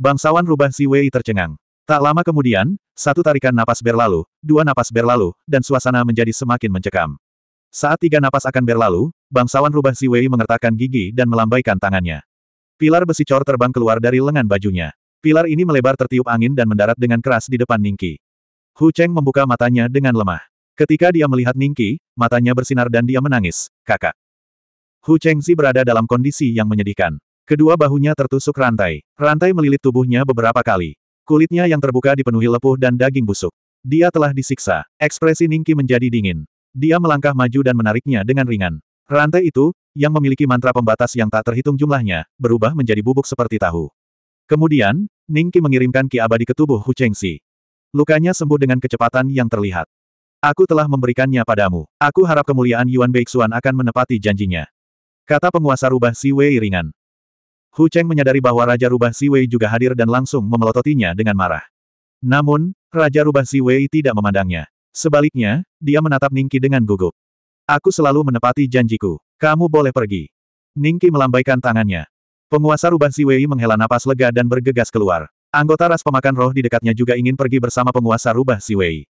Bangsawan rubah Siwei tercengang. Tak lama kemudian, satu tarikan napas berlalu, dua napas berlalu, dan suasana menjadi semakin mencekam. Saat tiga napas akan berlalu, bangsawan rubah Ziwei mengertakkan gigi dan melambaikan tangannya. Pilar besi cor terbang keluar dari lengan bajunya. Pilar ini melebar tertiup angin dan mendarat dengan keras di depan Ningki. Hu Cheng membuka matanya dengan lemah. Ketika dia melihat Ningki, matanya bersinar dan dia menangis, kakak. Hu Cheng Zi berada dalam kondisi yang menyedihkan. Kedua bahunya tertusuk rantai. Rantai melilit tubuhnya beberapa kali. Kulitnya yang terbuka dipenuhi lepuh dan daging busuk. Dia telah disiksa. Ekspresi Ningki menjadi dingin. Dia melangkah maju dan menariknya dengan ringan. Rantai itu, yang memiliki mantra pembatas yang tak terhitung jumlahnya, berubah menjadi bubuk seperti tahu. Kemudian, Ningki mengirimkan ki abadi ke tubuh Hu Chengxi. Lukanya sembuh dengan kecepatan yang terlihat. Aku telah memberikannya padamu. Aku harap kemuliaan Yuan Beixuan akan menepati janjinya. Kata penguasa rubah Si Wei ringan. Hu Cheng menyadari bahwa Raja Rubah Siwei juga hadir dan langsung memelototinya dengan marah. Namun, Raja Rubah Siwei tidak memandangnya. Sebaliknya, dia menatap Ningki dengan gugup. Aku selalu menepati janjiku. Kamu boleh pergi. Ningki melambaikan tangannya. Penguasa Rubah Siwei menghela napas lega dan bergegas keluar. Anggota ras pemakan roh di dekatnya juga ingin pergi bersama penguasa Rubah Siwei.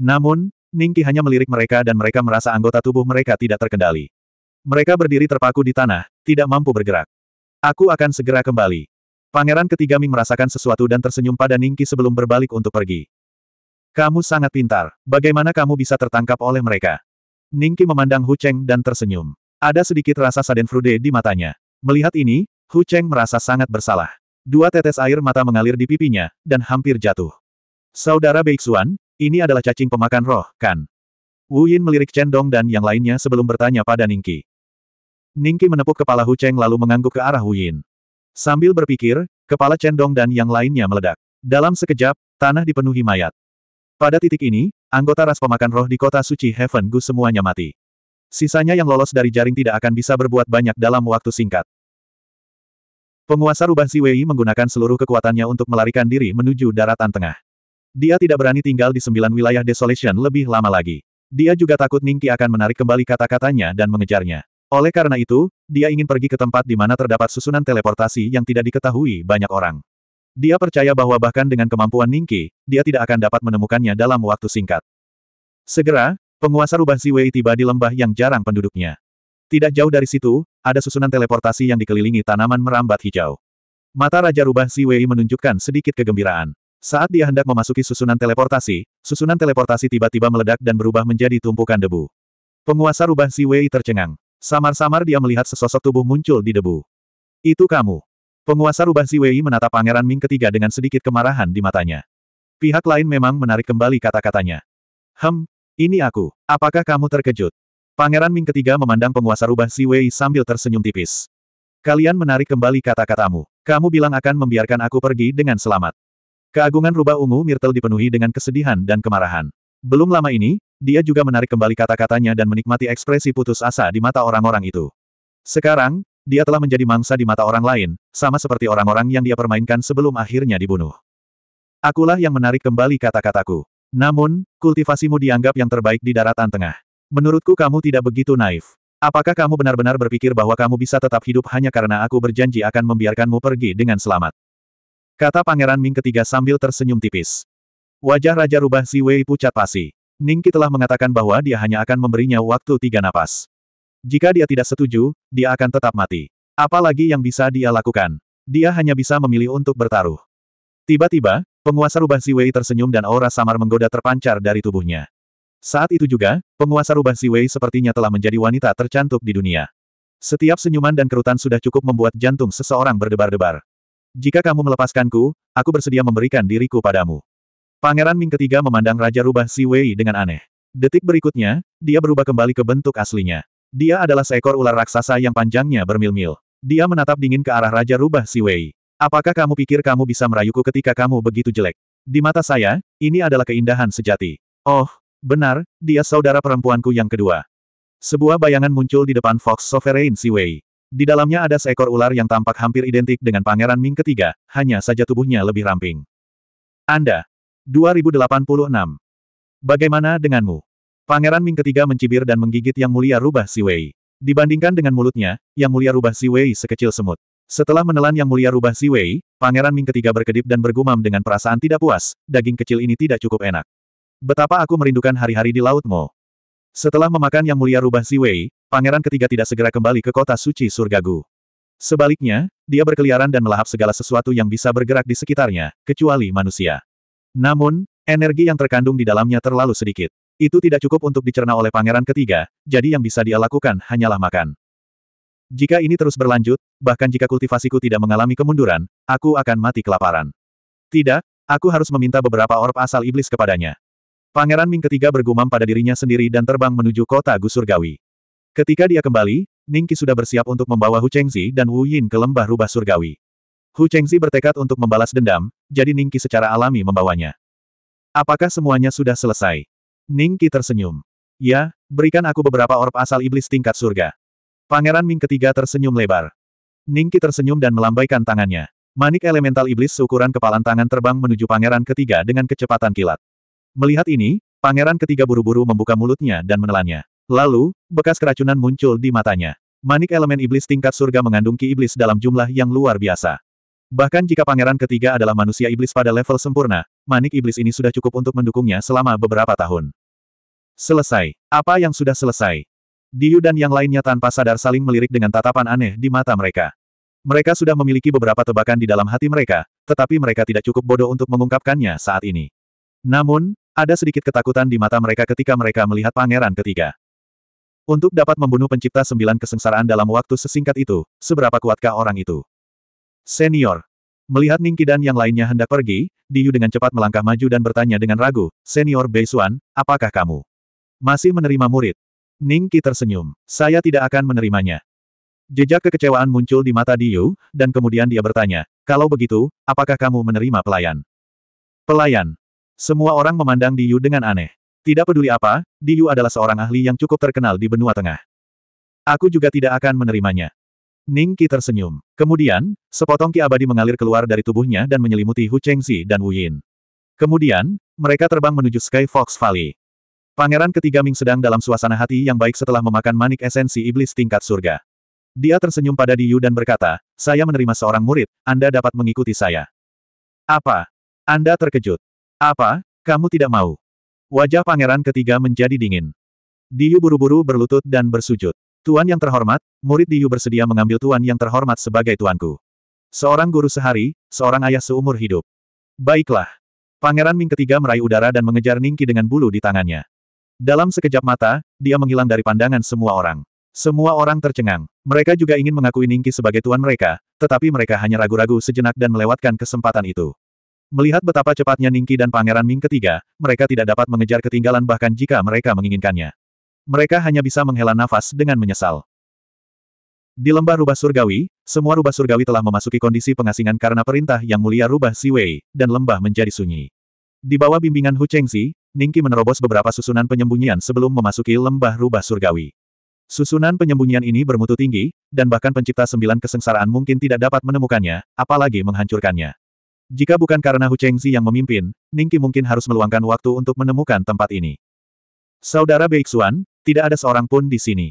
Namun, Ningki hanya melirik mereka dan mereka merasa anggota tubuh mereka tidak terkendali. Mereka berdiri terpaku di tanah, tidak mampu bergerak. Aku akan segera kembali. Pangeran ketiga Ming merasakan sesuatu dan tersenyum pada Ningki sebelum berbalik untuk pergi. Kamu sangat pintar. Bagaimana kamu bisa tertangkap oleh mereka? Ningki memandang Hu Cheng dan tersenyum. Ada sedikit rasa sadenfrude di matanya. Melihat ini, Hu Cheng merasa sangat bersalah. Dua tetes air mata mengalir di pipinya, dan hampir jatuh. Saudara Beixuan, ini adalah cacing pemakan roh, kan? Wu Yin melirik Chen Dong dan yang lainnya sebelum bertanya pada Ningki. Ningki menepuk kepala Hu Cheng lalu mengangguk ke arah Hu Yin. Sambil berpikir, kepala Cendong dan yang lainnya meledak. Dalam sekejap, tanah dipenuhi mayat. Pada titik ini, anggota ras pemakan roh di kota suci Heaven Gu semuanya mati. Sisanya yang lolos dari jaring tidak akan bisa berbuat banyak dalam waktu singkat. Penguasa rubah Siwei menggunakan seluruh kekuatannya untuk melarikan diri menuju daratan tengah. Dia tidak berani tinggal di sembilan wilayah desolation lebih lama lagi. Dia juga takut Ningki akan menarik kembali kata-katanya dan mengejarnya. Oleh karena itu, dia ingin pergi ke tempat di mana terdapat susunan teleportasi yang tidak diketahui banyak orang. Dia percaya bahwa bahkan dengan kemampuan Ningki, dia tidak akan dapat menemukannya dalam waktu singkat. Segera, penguasa rubah Ziwei tiba di lembah yang jarang penduduknya. Tidak jauh dari situ, ada susunan teleportasi yang dikelilingi tanaman merambat hijau. Mata Raja Rubah Siwei menunjukkan sedikit kegembiraan. Saat dia hendak memasuki susunan teleportasi, susunan teleportasi tiba-tiba meledak dan berubah menjadi tumpukan debu. Penguasa Rubah Siwei tercengang. Samar-samar dia melihat sesosok tubuh muncul di debu. Itu kamu. Penguasa rubah Siwei menatap Pangeran Ming ketiga dengan sedikit kemarahan di matanya. Pihak lain memang menarik kembali kata-katanya. Hem, ini aku. Apakah kamu terkejut? Pangeran Ming ketiga memandang penguasa rubah Siwei sambil tersenyum tipis. Kalian menarik kembali kata-katamu. Kamu bilang akan membiarkan aku pergi dengan selamat. Keagungan rubah ungu Mirtel dipenuhi dengan kesedihan dan kemarahan. Belum lama ini, dia juga menarik kembali kata-katanya dan menikmati ekspresi putus asa di mata orang-orang itu. Sekarang, dia telah menjadi mangsa di mata orang lain, sama seperti orang-orang yang dia permainkan sebelum akhirnya dibunuh. Akulah yang menarik kembali kata-kataku. Namun, kultivasimu dianggap yang terbaik di daratan tengah. Menurutku kamu tidak begitu naif. Apakah kamu benar-benar berpikir bahwa kamu bisa tetap hidup hanya karena aku berjanji akan membiarkanmu pergi dengan selamat? Kata Pangeran Ming ketiga sambil tersenyum tipis. Wajah Raja Rubah Siwei pucat pasi. Ningki telah mengatakan bahwa dia hanya akan memberinya waktu tiga napas. Jika dia tidak setuju, dia akan tetap mati. Apalagi yang bisa dia lakukan? Dia hanya bisa memilih untuk bertaruh. Tiba-tiba, penguasa rubah Siwei tersenyum dan aura samar menggoda terpancar dari tubuhnya. Saat itu juga, penguasa rubah Siwei sepertinya telah menjadi wanita tercantik di dunia. Setiap senyuman dan kerutan sudah cukup membuat jantung seseorang berdebar-debar. Jika kamu melepaskanku, aku bersedia memberikan diriku padamu. Pangeran Ming ketiga memandang Raja Rubah Si Wei dengan aneh. Detik berikutnya, dia berubah kembali ke bentuk aslinya. Dia adalah seekor ular raksasa yang panjangnya bermil-mil. Dia menatap dingin ke arah Raja Rubah Si Wei. Apakah kamu pikir kamu bisa merayuku ketika kamu begitu jelek? Di mata saya, ini adalah keindahan sejati. Oh, benar, dia saudara perempuanku yang kedua. Sebuah bayangan muncul di depan Fox Sovereign Si Wei. Di dalamnya ada seekor ular yang tampak hampir identik dengan Pangeran Ming ketiga, hanya saja tubuhnya lebih ramping. Anda, 2086. Bagaimana denganmu? Pangeran Ming ketiga mencibir dan menggigit Yang Mulia Rubah Siwei. Dibandingkan dengan mulutnya, Yang Mulia Rubah Siwei sekecil semut. Setelah menelan Yang Mulia Rubah Siwei, Pangeran Ming ketiga berkedip dan bergumam dengan perasaan tidak puas, daging kecil ini tidak cukup enak. Betapa aku merindukan hari-hari di lautmu. Setelah memakan Yang Mulia Rubah Siwei, Pangeran ketiga tidak segera kembali ke kota suci Surgagu. Sebaliknya, dia berkeliaran dan melahap segala sesuatu yang bisa bergerak di sekitarnya, kecuali manusia. Namun, energi yang terkandung di dalamnya terlalu sedikit. Itu tidak cukup untuk dicerna oleh pangeran ketiga, jadi yang bisa dia lakukan hanyalah makan. Jika ini terus berlanjut, bahkan jika kultivasiku tidak mengalami kemunduran, aku akan mati kelaparan. Tidak, aku harus meminta beberapa orb asal iblis kepadanya. Pangeran Ming ketiga bergumam pada dirinya sendiri dan terbang menuju kota Gusurgawi. Ketika dia kembali, Ningki sudah bersiap untuk membawa Hu Chengzi dan Wu Yin ke lembah rubah surgawi. Hu Chengzi bertekad untuk membalas dendam, jadi Ningqi secara alami membawanya. Apakah semuanya sudah selesai? Ningqi tersenyum. Ya, berikan aku beberapa orb asal iblis tingkat surga. Pangeran Ming ketiga tersenyum lebar. Ningqi tersenyum dan melambaikan tangannya. Manik elemental iblis seukuran kepalan tangan terbang menuju pangeran ketiga dengan kecepatan kilat. Melihat ini, pangeran ketiga buru-buru membuka mulutnya dan menelannya. Lalu, bekas keracunan muncul di matanya. Manik elemen iblis tingkat surga mengandung ki iblis dalam jumlah yang luar biasa. Bahkan jika pangeran ketiga adalah manusia iblis pada level sempurna, manik iblis ini sudah cukup untuk mendukungnya selama beberapa tahun. Selesai. Apa yang sudah selesai? Diyu dan yang lainnya tanpa sadar saling melirik dengan tatapan aneh di mata mereka. Mereka sudah memiliki beberapa tebakan di dalam hati mereka, tetapi mereka tidak cukup bodoh untuk mengungkapkannya saat ini. Namun, ada sedikit ketakutan di mata mereka ketika mereka melihat pangeran ketiga. Untuk dapat membunuh pencipta sembilan kesengsaraan dalam waktu sesingkat itu, seberapa kuatkah orang itu? Senior. Melihat Ningki dan yang lainnya hendak pergi, Diyu dengan cepat melangkah maju dan bertanya dengan ragu, Senior Bei Beisuan, apakah kamu masih menerima murid? Ningki tersenyum. Saya tidak akan menerimanya. Jejak kekecewaan muncul di mata Diyu, dan kemudian dia bertanya, kalau begitu, apakah kamu menerima pelayan? Pelayan. Semua orang memandang Diyu dengan aneh. Tidak peduli apa, Diyu adalah seorang ahli yang cukup terkenal di benua tengah. Aku juga tidak akan menerimanya. Ning Qi tersenyum. Kemudian, sepotong Ki abadi mengalir keluar dari tubuhnya dan menyelimuti Hu Chengzi dan Wu Yin. Kemudian, mereka terbang menuju Sky Fox Valley. Pangeran ketiga Ming sedang dalam suasana hati yang baik setelah memakan manik esensi iblis tingkat surga. Dia tersenyum pada Di Yu dan berkata, saya menerima seorang murid, Anda dapat mengikuti saya. Apa? Anda terkejut. Apa? Kamu tidak mau? Wajah pangeran ketiga menjadi dingin. Di Yu buru-buru berlutut dan bersujud. Tuan yang terhormat, murid Diyu bersedia mengambil Tuan yang terhormat sebagai tuanku. Seorang guru sehari, seorang ayah seumur hidup. Baiklah. Pangeran Ming ketiga meraih udara dan mengejar Ningki dengan bulu di tangannya. Dalam sekejap mata, dia menghilang dari pandangan semua orang. Semua orang tercengang. Mereka juga ingin mengakui Ningki sebagai tuan mereka, tetapi mereka hanya ragu-ragu sejenak dan melewatkan kesempatan itu. Melihat betapa cepatnya Ningki dan Pangeran Ming ketiga, mereka tidak dapat mengejar ketinggalan bahkan jika mereka menginginkannya mereka hanya bisa menghela nafas dengan menyesal. Di lembah rubah surgawi, semua rubah surgawi telah memasuki kondisi pengasingan karena perintah yang mulia rubah Siwei, dan lembah menjadi sunyi. Di bawah bimbingan Hu Chengzi, Ningki menerobos beberapa susunan penyembunyian sebelum memasuki lembah rubah surgawi. Susunan penyembunyian ini bermutu tinggi, dan bahkan pencipta sembilan kesengsaraan mungkin tidak dapat menemukannya, apalagi menghancurkannya. Jika bukan karena Hu Chengzi yang memimpin, Ningki mungkin harus meluangkan waktu untuk menemukan tempat ini. Saudara Beixuan, tidak ada seorang pun di sini.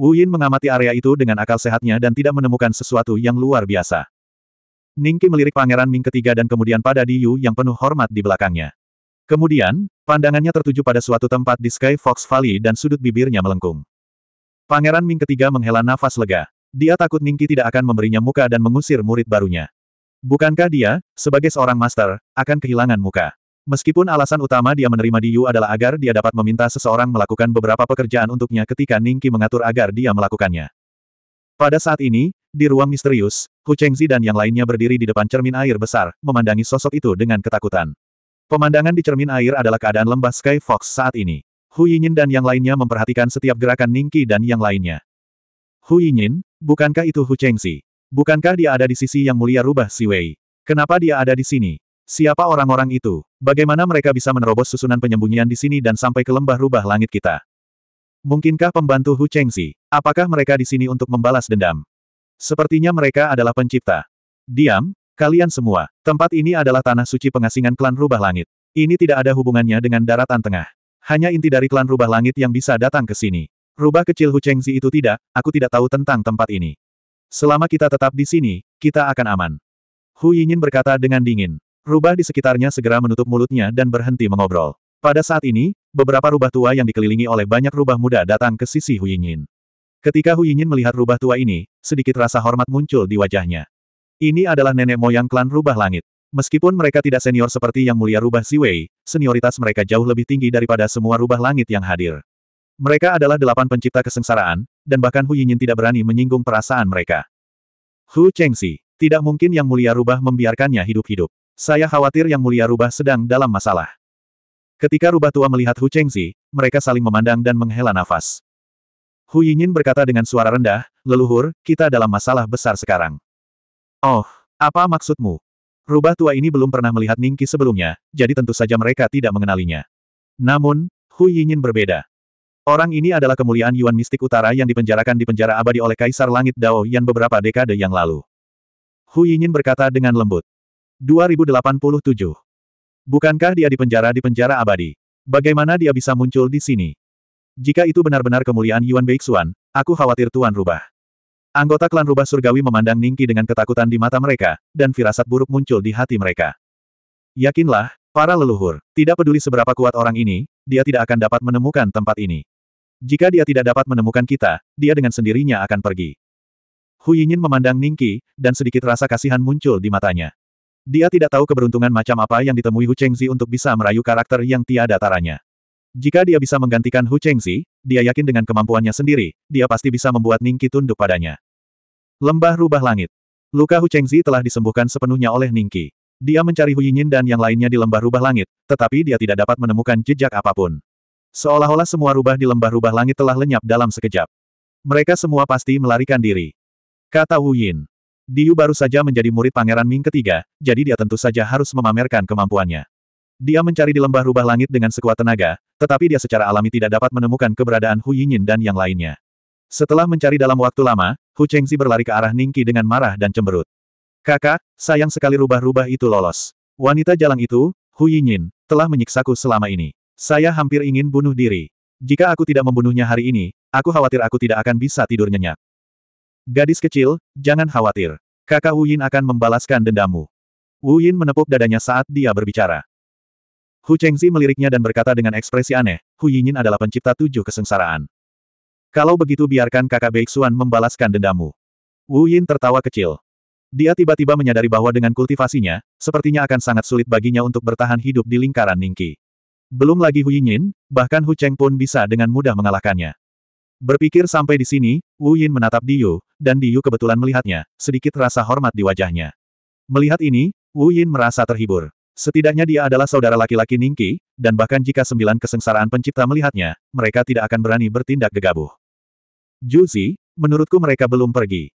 Wu Yin mengamati area itu dengan akal sehatnya dan tidak menemukan sesuatu yang luar biasa. Ningki melirik Pangeran Ming ketiga dan kemudian pada Di Yu yang penuh hormat di belakangnya. Kemudian, pandangannya tertuju pada suatu tempat di Sky Fox Valley dan sudut bibirnya melengkung. Pangeran Ming ketiga menghela nafas lega. Dia takut Ningki tidak akan memberinya muka dan mengusir murid barunya. Bukankah dia, sebagai seorang master, akan kehilangan muka? Meskipun alasan utama dia menerima Diyu adalah agar dia dapat meminta seseorang melakukan beberapa pekerjaan untuknya ketika Ningki mengatur agar dia melakukannya. Pada saat ini, di ruang misterius, Hu Chengzi dan yang lainnya berdiri di depan cermin air besar, memandangi sosok itu dengan ketakutan. Pemandangan di cermin air adalah keadaan lembah Sky Fox saat ini. Hu Yinyin dan yang lainnya memperhatikan setiap gerakan Ningki dan yang lainnya. Hu Yinyin, bukankah itu Hu Chengzi? Bukankah dia ada di sisi yang mulia rubah Si Wei? Kenapa dia ada di sini? Siapa orang-orang itu? Bagaimana mereka bisa menerobos susunan penyembunyian di sini dan sampai ke lembah rubah langit kita? Mungkinkah pembantu Hu Chengzi? Apakah mereka di sini untuk membalas dendam? Sepertinya mereka adalah pencipta. Diam, kalian semua. Tempat ini adalah tanah suci pengasingan klan rubah langit. Ini tidak ada hubungannya dengan daratan tengah. Hanya inti dari klan rubah langit yang bisa datang ke sini. Rubah kecil Hu Chengzi itu tidak, aku tidak tahu tentang tempat ini. Selama kita tetap di sini, kita akan aman. Hu Yinyin berkata dengan dingin. Rubah di sekitarnya segera menutup mulutnya dan berhenti mengobrol. Pada saat ini, beberapa rubah tua yang dikelilingi oleh banyak rubah muda datang ke sisi Yin. Ketika Yin melihat rubah tua ini, sedikit rasa hormat muncul di wajahnya. Ini adalah nenek moyang klan rubah langit. Meskipun mereka tidak senior seperti yang mulia rubah Siwei, senioritas mereka jauh lebih tinggi daripada semua rubah langit yang hadir. Mereka adalah delapan pencipta kesengsaraan, dan bahkan Yin tidak berani menyinggung perasaan mereka. Hu Chengxi, tidak mungkin yang mulia rubah membiarkannya hidup-hidup. Saya khawatir Yang Mulia Rubah sedang dalam masalah. Ketika Rubah Tua melihat Hu Chengzi, mereka saling memandang dan menghela nafas. Hu Yinyin berkata dengan suara rendah, Leluhur, kita dalam masalah besar sekarang. Oh, apa maksudmu? Rubah Tua ini belum pernah melihat Ningki sebelumnya, jadi tentu saja mereka tidak mengenalinya. Namun, Hu Yinyin berbeda. Orang ini adalah kemuliaan Yuan Mistik Utara yang dipenjarakan di penjara abadi oleh Kaisar Langit Dao yang beberapa dekade yang lalu. Hu Yinyin berkata dengan lembut. 2087. Bukankah dia dipenjara di penjara abadi? Bagaimana dia bisa muncul di sini? Jika itu benar-benar kemuliaan Yuan Beixuan, aku khawatir Tuan Rubah. Anggota klan Rubah Surgawi memandang Ningki dengan ketakutan di mata mereka, dan firasat buruk muncul di hati mereka. Yakinlah, para leluhur, tidak peduli seberapa kuat orang ini, dia tidak akan dapat menemukan tempat ini. Jika dia tidak dapat menemukan kita, dia dengan sendirinya akan pergi. Hu Yinyin memandang Ningki, dan sedikit rasa kasihan muncul di matanya. Dia tidak tahu keberuntungan macam apa yang ditemui Hu Chengzi untuk bisa merayu karakter yang tiada taranya. Jika dia bisa menggantikan Hu Chengzi, dia yakin dengan kemampuannya sendiri, dia pasti bisa membuat Ningqi tunduk padanya. Lembah rubah langit. Luka Hu Chengzi telah disembuhkan sepenuhnya oleh Ningqi. Dia mencari Hu Yinyin dan yang lainnya di lembah rubah langit, tetapi dia tidak dapat menemukan jejak apapun. Seolah-olah semua rubah di lembah-rubah langit telah lenyap dalam sekejap. Mereka semua pasti melarikan diri. Kata Wu Yin. Diu baru saja menjadi murid Pangeran Ming ketiga, jadi dia tentu saja harus memamerkan kemampuannya. Dia mencari di lembah rubah langit dengan sekuat tenaga, tetapi dia secara alami tidak dapat menemukan keberadaan Hu Yinyin dan yang lainnya. Setelah mencari dalam waktu lama, Hu Chengzi berlari ke arah Ningqi dengan marah dan cemberut. Kakak, sayang sekali rubah-rubah itu lolos. Wanita jalan itu, Hu Yinyin, telah menyiksaku selama ini. Saya hampir ingin bunuh diri. Jika aku tidak membunuhnya hari ini, aku khawatir aku tidak akan bisa tidur nyenyak. Gadis kecil, jangan khawatir. Kakak Yin akan membalaskan dendammu. Wu Yin menepuk dadanya saat dia berbicara. Hu Chengzi meliriknya dan berkata dengan ekspresi aneh, Hu Yinyin adalah pencipta tujuh kesengsaraan. Kalau begitu biarkan kakak Beixuan membalaskan dendammu. Wu Yin tertawa kecil. Dia tiba-tiba menyadari bahwa dengan kultivasinya, sepertinya akan sangat sulit baginya untuk bertahan hidup di lingkaran Ningki. Belum lagi Hu Yinyin, bahkan Hu Cheng pun bisa dengan mudah mengalahkannya. Berpikir sampai di sini, Wu Yin menatap Di Yu, dan Yu kebetulan melihatnya, sedikit rasa hormat di wajahnya. Melihat ini, Wu Yin merasa terhibur. Setidaknya dia adalah saudara laki-laki Ningki, dan bahkan jika sembilan kesengsaraan pencipta melihatnya, mereka tidak akan berani bertindak gegabah. Juzi, menurutku mereka belum pergi.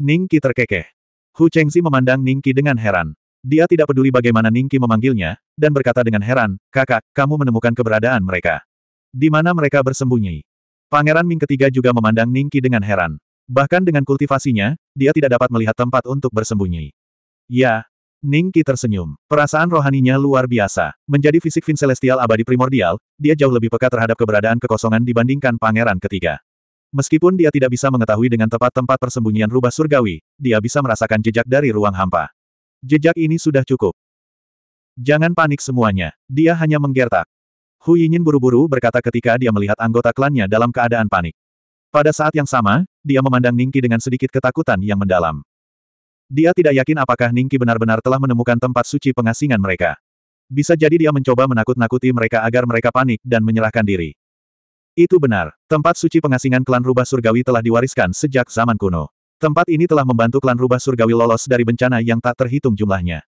Ningki terkekeh. Hu Chengzi memandang Ningki dengan heran. Dia tidak peduli bagaimana Ningki memanggilnya, dan berkata dengan heran, kakak, kamu menemukan keberadaan mereka. Di mana mereka bersembunyi? Pangeran Ming ketiga juga memandang Ningki dengan heran. Bahkan dengan kultivasinya, dia tidak dapat melihat tempat untuk bersembunyi. Ya, Ningki tersenyum. Perasaan rohaninya luar biasa. Menjadi fisik fin Celestial abadi primordial, dia jauh lebih peka terhadap keberadaan kekosongan dibandingkan pangeran ketiga. Meskipun dia tidak bisa mengetahui dengan tepat tempat persembunyian rubah surgawi, dia bisa merasakan jejak dari ruang hampa. Jejak ini sudah cukup. Jangan panik semuanya. Dia hanya menggertak. Hu Yinyin buru-buru berkata ketika dia melihat anggota klannya dalam keadaan panik. Pada saat yang sama, dia memandang Ningki dengan sedikit ketakutan yang mendalam. Dia tidak yakin apakah Ningki benar-benar telah menemukan tempat suci pengasingan mereka. Bisa jadi dia mencoba menakut-nakuti mereka agar mereka panik dan menyerahkan diri. Itu benar, tempat suci pengasingan klan rubah surgawi telah diwariskan sejak zaman kuno. Tempat ini telah membantu klan rubah surgawi lolos dari bencana yang tak terhitung jumlahnya.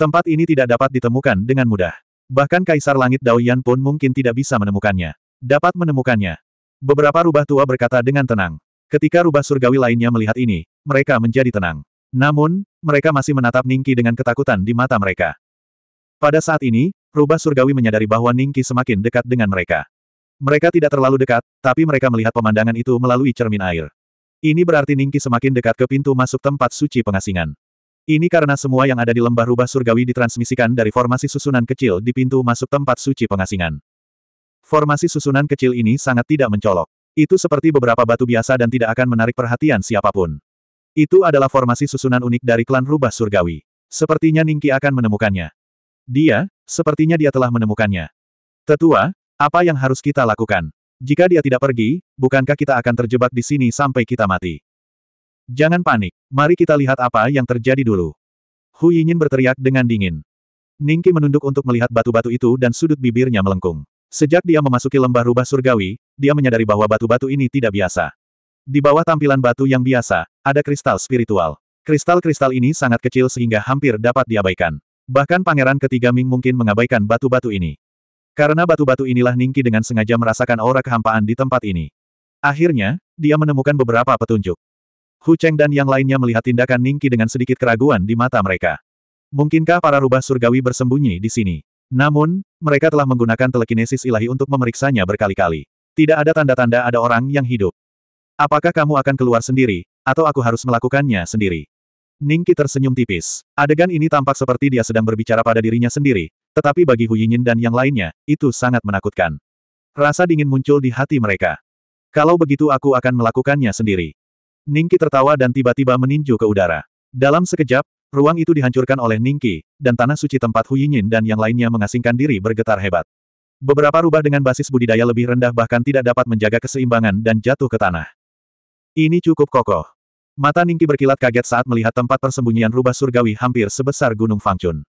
Tempat ini tidak dapat ditemukan dengan mudah. Bahkan Kaisar Langit Daoyan pun mungkin tidak bisa menemukannya. Dapat menemukannya. Beberapa rubah tua berkata dengan tenang. Ketika rubah surgawi lainnya melihat ini, mereka menjadi tenang. Namun, mereka masih menatap Ningki dengan ketakutan di mata mereka. Pada saat ini, rubah surgawi menyadari bahwa Ningki semakin dekat dengan mereka. Mereka tidak terlalu dekat, tapi mereka melihat pemandangan itu melalui cermin air. Ini berarti Ningki semakin dekat ke pintu masuk tempat suci pengasingan. Ini karena semua yang ada di lembah rubah surgawi ditransmisikan dari formasi susunan kecil di pintu masuk tempat suci pengasingan. Formasi susunan kecil ini sangat tidak mencolok. Itu seperti beberapa batu biasa dan tidak akan menarik perhatian siapapun. Itu adalah formasi susunan unik dari klan rubah surgawi. Sepertinya Ningki akan menemukannya. Dia, sepertinya dia telah menemukannya. Tetua, apa yang harus kita lakukan? Jika dia tidak pergi, bukankah kita akan terjebak di sini sampai kita mati? Jangan panik, mari kita lihat apa yang terjadi dulu. Hu Yinyin berteriak dengan dingin. Ningki menunduk untuk melihat batu-batu itu dan sudut bibirnya melengkung. Sejak dia memasuki lembah rubah surgawi, dia menyadari bahwa batu-batu ini tidak biasa. Di bawah tampilan batu yang biasa, ada kristal spiritual. Kristal-kristal ini sangat kecil sehingga hampir dapat diabaikan. Bahkan pangeran ketiga Ming mungkin mengabaikan batu-batu ini. Karena batu-batu inilah Ningki dengan sengaja merasakan aura kehampaan di tempat ini. Akhirnya, dia menemukan beberapa petunjuk. Hu Cheng dan yang lainnya melihat tindakan Ningki dengan sedikit keraguan di mata mereka. Mungkinkah para rubah surgawi bersembunyi di sini? Namun, mereka telah menggunakan telekinesis ilahi untuk memeriksanya berkali-kali. Tidak ada tanda-tanda ada orang yang hidup. Apakah kamu akan keluar sendiri, atau aku harus melakukannya sendiri? Ningki tersenyum tipis. Adegan ini tampak seperti dia sedang berbicara pada dirinya sendiri, tetapi bagi Hu Yinyin dan yang lainnya, itu sangat menakutkan. Rasa dingin muncul di hati mereka. Kalau begitu aku akan melakukannya sendiri. Ningki tertawa dan tiba-tiba meninju ke udara. Dalam sekejap, ruang itu dihancurkan oleh Ningki, dan tanah suci tempat Huyinyin dan yang lainnya mengasingkan diri bergetar hebat. Beberapa rubah dengan basis budidaya lebih rendah bahkan tidak dapat menjaga keseimbangan dan jatuh ke tanah. Ini cukup kokoh. Mata Ningki berkilat kaget saat melihat tempat persembunyian rubah surgawi hampir sebesar Gunung Fangchun.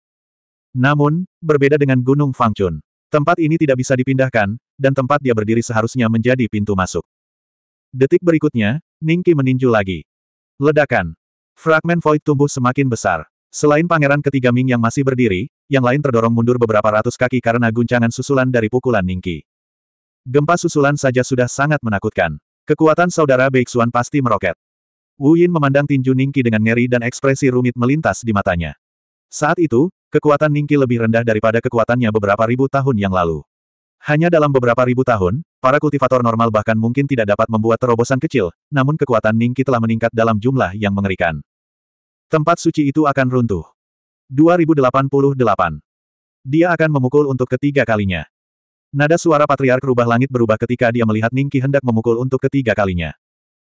Namun, berbeda dengan Gunung Fangchun, tempat ini tidak bisa dipindahkan, dan tempat dia berdiri seharusnya menjadi pintu masuk. Detik berikutnya, Ningki meninju lagi. Ledakan. Fragmen void tumbuh semakin besar. Selain pangeran ketiga Ming yang masih berdiri, yang lain terdorong mundur beberapa ratus kaki karena guncangan susulan dari pukulan Ningki. Gempa susulan saja sudah sangat menakutkan. Kekuatan saudara Beixuan pasti meroket. Wu Yin memandang tinju Ningki dengan ngeri dan ekspresi rumit melintas di matanya. Saat itu, kekuatan Ningki lebih rendah daripada kekuatannya beberapa ribu tahun yang lalu. Hanya dalam beberapa ribu tahun, para kultivator normal bahkan mungkin tidak dapat membuat terobosan kecil, namun kekuatan Ningki telah meningkat dalam jumlah yang mengerikan. Tempat suci itu akan runtuh. 2088. Dia akan memukul untuk ketiga kalinya. Nada suara patriark rubah langit berubah ketika dia melihat Ningki hendak memukul untuk ketiga kalinya.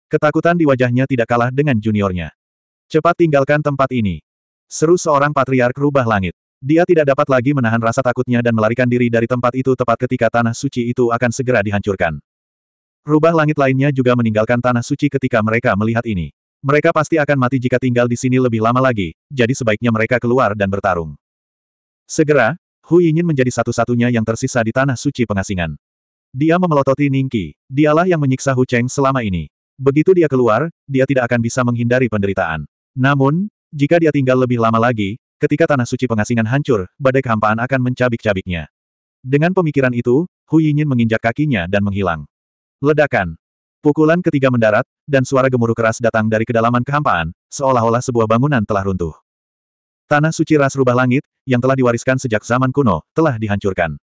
Ketakutan di wajahnya tidak kalah dengan juniornya. Cepat tinggalkan tempat ini. Seru seorang patriark rubah langit. Dia tidak dapat lagi menahan rasa takutnya dan melarikan diri dari tempat itu tepat ketika tanah suci itu akan segera dihancurkan. Rubah langit lainnya juga meninggalkan tanah suci ketika mereka melihat ini. Mereka pasti akan mati jika tinggal di sini lebih lama lagi, jadi sebaiknya mereka keluar dan bertarung. Segera, Hu Yinyin menjadi satu-satunya yang tersisa di tanah suci pengasingan. Dia memelototi Ningqi, dialah yang menyiksa Hu Cheng selama ini. Begitu dia keluar, dia tidak akan bisa menghindari penderitaan. Namun, jika dia tinggal lebih lama lagi, Ketika tanah suci pengasingan hancur, badai kehampaan akan mencabik-cabiknya. Dengan pemikiran itu, Hu Yinyin menginjak kakinya dan menghilang. Ledakan. Pukulan ketiga mendarat, dan suara gemuruh keras datang dari kedalaman kehampaan, seolah-olah sebuah bangunan telah runtuh. Tanah suci ras rubah langit, yang telah diwariskan sejak zaman kuno, telah dihancurkan.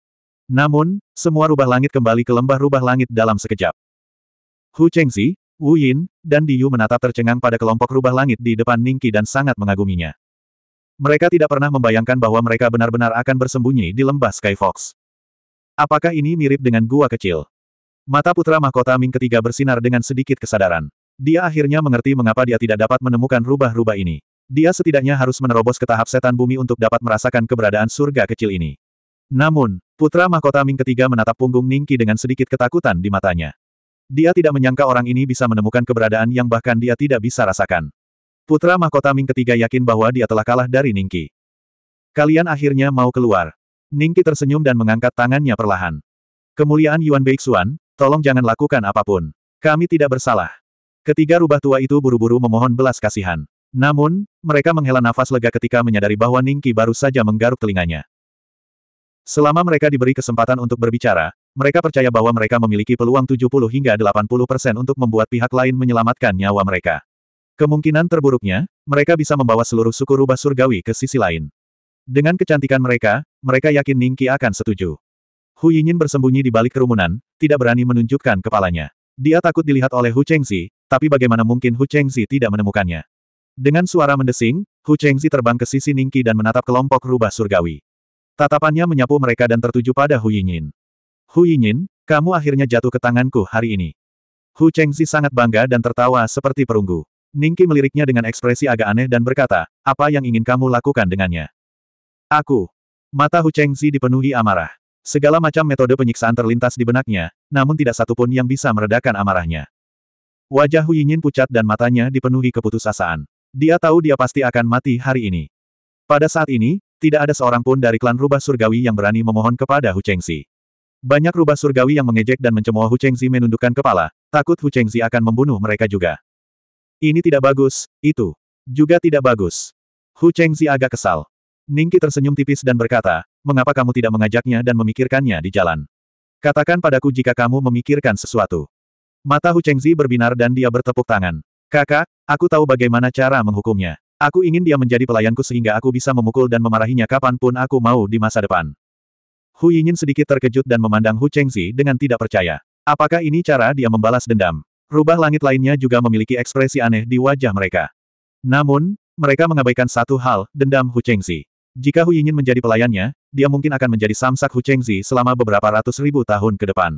Namun, semua rubah langit kembali ke lembah rubah langit dalam sekejap. Hu Chengzi, Wu Yin, dan Di Yu menatap tercengang pada kelompok rubah langit di depan Ningqi dan sangat mengaguminya. Mereka tidak pernah membayangkan bahwa mereka benar-benar akan bersembunyi di lembah Sky Fox. Apakah ini mirip dengan gua kecil? Mata putra mahkota Ming ketiga bersinar dengan sedikit kesadaran. Dia akhirnya mengerti mengapa dia tidak dapat menemukan rubah-rubah ini. Dia setidaknya harus menerobos ke tahap setan bumi untuk dapat merasakan keberadaan surga kecil ini. Namun, putra mahkota Ming ketiga menatap punggung Ningki dengan sedikit ketakutan di matanya. Dia tidak menyangka orang ini bisa menemukan keberadaan yang bahkan dia tidak bisa rasakan. Putra mahkota Ming ketiga yakin bahwa dia telah kalah dari Ningki. Kalian akhirnya mau keluar. Ningki tersenyum dan mengangkat tangannya perlahan. Kemuliaan Yuan Beixuan, tolong jangan lakukan apapun. Kami tidak bersalah. Ketiga rubah tua itu buru-buru memohon belas kasihan. Namun, mereka menghela nafas lega ketika menyadari bahwa Ningki baru saja menggaruk telinganya. Selama mereka diberi kesempatan untuk berbicara, mereka percaya bahwa mereka memiliki peluang 70 hingga 80 persen untuk membuat pihak lain menyelamatkan nyawa mereka. Kemungkinan terburuknya, mereka bisa membawa seluruh suku rubah surgawi ke sisi lain. Dengan kecantikan mereka, mereka yakin Ningki akan setuju. Hu Yinyin bersembunyi di balik kerumunan, tidak berani menunjukkan kepalanya. Dia takut dilihat oleh Hu Chengzi, tapi bagaimana mungkin Hu Chengzi tidak menemukannya. Dengan suara mendesing, Hu Chengzi terbang ke sisi Ningki dan menatap kelompok rubah surgawi. Tatapannya menyapu mereka dan tertuju pada Hu Yinyin. Hu Yinyin, kamu akhirnya jatuh ke tanganku hari ini. Hu Chengzi sangat bangga dan tertawa seperti perunggu. Ningki meliriknya dengan ekspresi agak aneh dan berkata, apa yang ingin kamu lakukan dengannya? Aku. Mata Hu Chengzi dipenuhi amarah. Segala macam metode penyiksaan terlintas di benaknya, namun tidak satupun yang bisa meredakan amarahnya. Wajah Hu Yinyin pucat dan matanya dipenuhi keputusasaan. Dia tahu dia pasti akan mati hari ini. Pada saat ini, tidak ada seorang pun dari klan rubah surgawi yang berani memohon kepada Hu Chengzi. Banyak rubah surgawi yang mengejek dan mencemooh Hu Chengzi menundukkan kepala, takut Hu Chengzi akan membunuh mereka juga. Ini tidak bagus, itu. Juga tidak bagus. Hu Chengzi agak kesal. Ningki tersenyum tipis dan berkata, mengapa kamu tidak mengajaknya dan memikirkannya di jalan? Katakan padaku jika kamu memikirkan sesuatu. Mata Hu Chengzi berbinar dan dia bertepuk tangan. Kakak, aku tahu bagaimana cara menghukumnya. Aku ingin dia menjadi pelayanku sehingga aku bisa memukul dan memarahinya kapanpun aku mau di masa depan. Hu Yinyin sedikit terkejut dan memandang Hu Chengzi dengan tidak percaya. Apakah ini cara dia membalas dendam? Rubah langit lainnya juga memiliki ekspresi aneh di wajah mereka. Namun, mereka mengabaikan satu hal, dendam Hu Chengzi. Jika Hu ingin menjadi pelayannya, dia mungkin akan menjadi samsak Hu Chengzi selama beberapa ratus ribu tahun ke depan.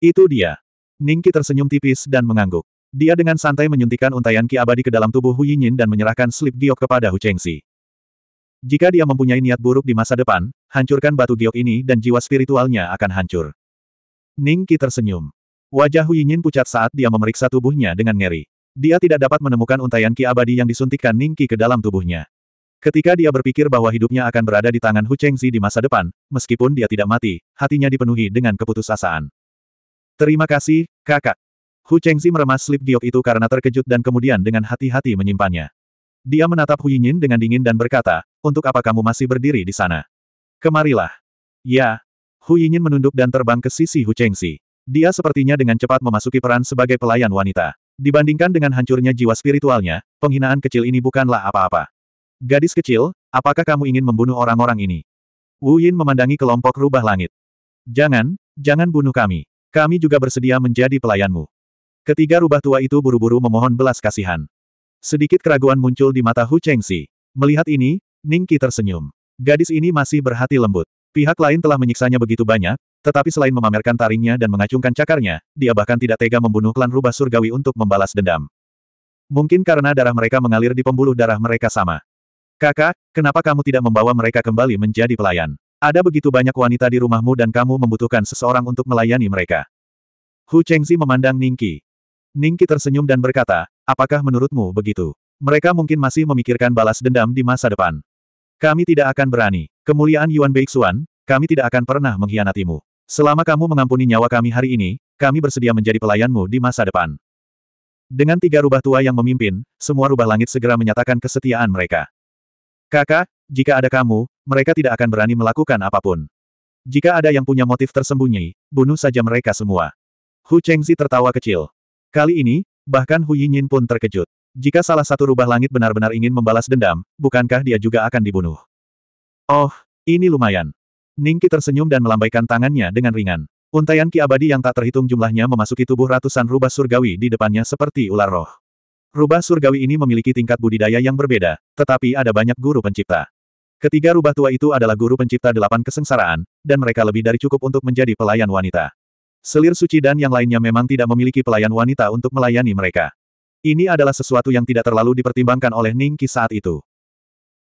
Itu dia. Ningki tersenyum tipis dan mengangguk. Dia dengan santai menyuntikkan untaian ki abadi ke dalam tubuh Hu Yinyin dan menyerahkan slip giok kepada Hu Chengzi. Jika dia mempunyai niat buruk di masa depan, hancurkan batu giok ini dan jiwa spiritualnya akan hancur. Ningki tersenyum. Wajah Huiyinyin pucat saat dia memeriksa tubuhnya dengan ngeri. Dia tidak dapat menemukan untaian ki abadi yang disuntikkan Ningki ke dalam tubuhnya. Ketika dia berpikir bahwa hidupnya akan berada di tangan Hu Chengzi di masa depan, meskipun dia tidak mati, hatinya dipenuhi dengan keputusasaan. Terima kasih, kakak. Hu Chengzi meremas slip giok itu karena terkejut dan kemudian dengan hati-hati menyimpannya. Dia menatap Yinyin dengan dingin dan berkata, untuk apa kamu masih berdiri di sana? Kemarilah. Ya. Yinyin menunduk dan terbang ke sisi Hu Chengzi. Dia sepertinya dengan cepat memasuki peran sebagai pelayan wanita. Dibandingkan dengan hancurnya jiwa spiritualnya, penghinaan kecil ini bukanlah apa-apa. Gadis kecil, apakah kamu ingin membunuh orang-orang ini? Wu Yin memandangi kelompok rubah langit. Jangan, jangan bunuh kami. Kami juga bersedia menjadi pelayanmu. Ketiga rubah tua itu buru-buru memohon belas kasihan. Sedikit keraguan muncul di mata Hu Chengxi. Melihat ini, Ningqi tersenyum. Gadis ini masih berhati lembut. Pihak lain telah menyiksanya begitu banyak, tetapi selain memamerkan taringnya dan mengacungkan cakarnya, dia bahkan tidak tega membunuh klan rubah surgawi untuk membalas dendam. Mungkin karena darah mereka mengalir di pembuluh darah mereka sama. Kakak, kenapa kamu tidak membawa mereka kembali menjadi pelayan? Ada begitu banyak wanita di rumahmu dan kamu membutuhkan seseorang untuk melayani mereka. Hu Chengzi memandang Ningki. Ningki tersenyum dan berkata, apakah menurutmu begitu? Mereka mungkin masih memikirkan balas dendam di masa depan. Kami tidak akan berani. Kemuliaan Yuan Beixuan, kami tidak akan pernah mengkhianatimu. Selama kamu mengampuni nyawa kami hari ini, kami bersedia menjadi pelayanmu di masa depan. Dengan tiga rubah tua yang memimpin, semua rubah langit segera menyatakan kesetiaan mereka. Kakak, jika ada kamu, mereka tidak akan berani melakukan apapun. Jika ada yang punya motif tersembunyi, bunuh saja mereka semua. Hu Chengzi tertawa kecil. Kali ini, bahkan Hu Yinyin pun terkejut. Jika salah satu rubah langit benar-benar ingin membalas dendam, bukankah dia juga akan dibunuh? Oh, ini lumayan. Ningki tersenyum dan melambaikan tangannya dengan ringan. Untaian ki abadi yang tak terhitung jumlahnya memasuki tubuh ratusan rubah surgawi di depannya seperti ular roh. Rubah surgawi ini memiliki tingkat budidaya yang berbeda, tetapi ada banyak guru pencipta. Ketiga rubah tua itu adalah guru pencipta delapan kesengsaraan, dan mereka lebih dari cukup untuk menjadi pelayan wanita. Selir suci dan yang lainnya memang tidak memiliki pelayan wanita untuk melayani mereka. Ini adalah sesuatu yang tidak terlalu dipertimbangkan oleh Ningki saat itu.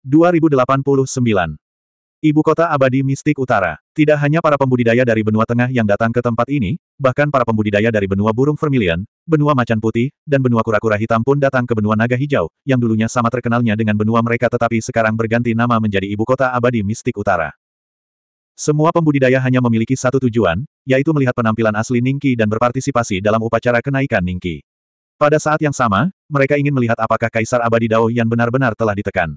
2089 Ibu kota abadi mistik utara. Tidak hanya para pembudidaya dari benua tengah yang datang ke tempat ini, bahkan para pembudidaya dari benua burung vermilion, benua macan putih, dan benua kura-kura hitam pun datang ke benua naga hijau, yang dulunya sama terkenalnya dengan benua mereka tetapi sekarang berganti nama menjadi ibu kota abadi mistik utara. Semua pembudidaya hanya memiliki satu tujuan, yaitu melihat penampilan asli Ningki dan berpartisipasi dalam upacara kenaikan Ningki. Pada saat yang sama, mereka ingin melihat apakah Kaisar Abadi Dao yang benar-benar telah ditekan.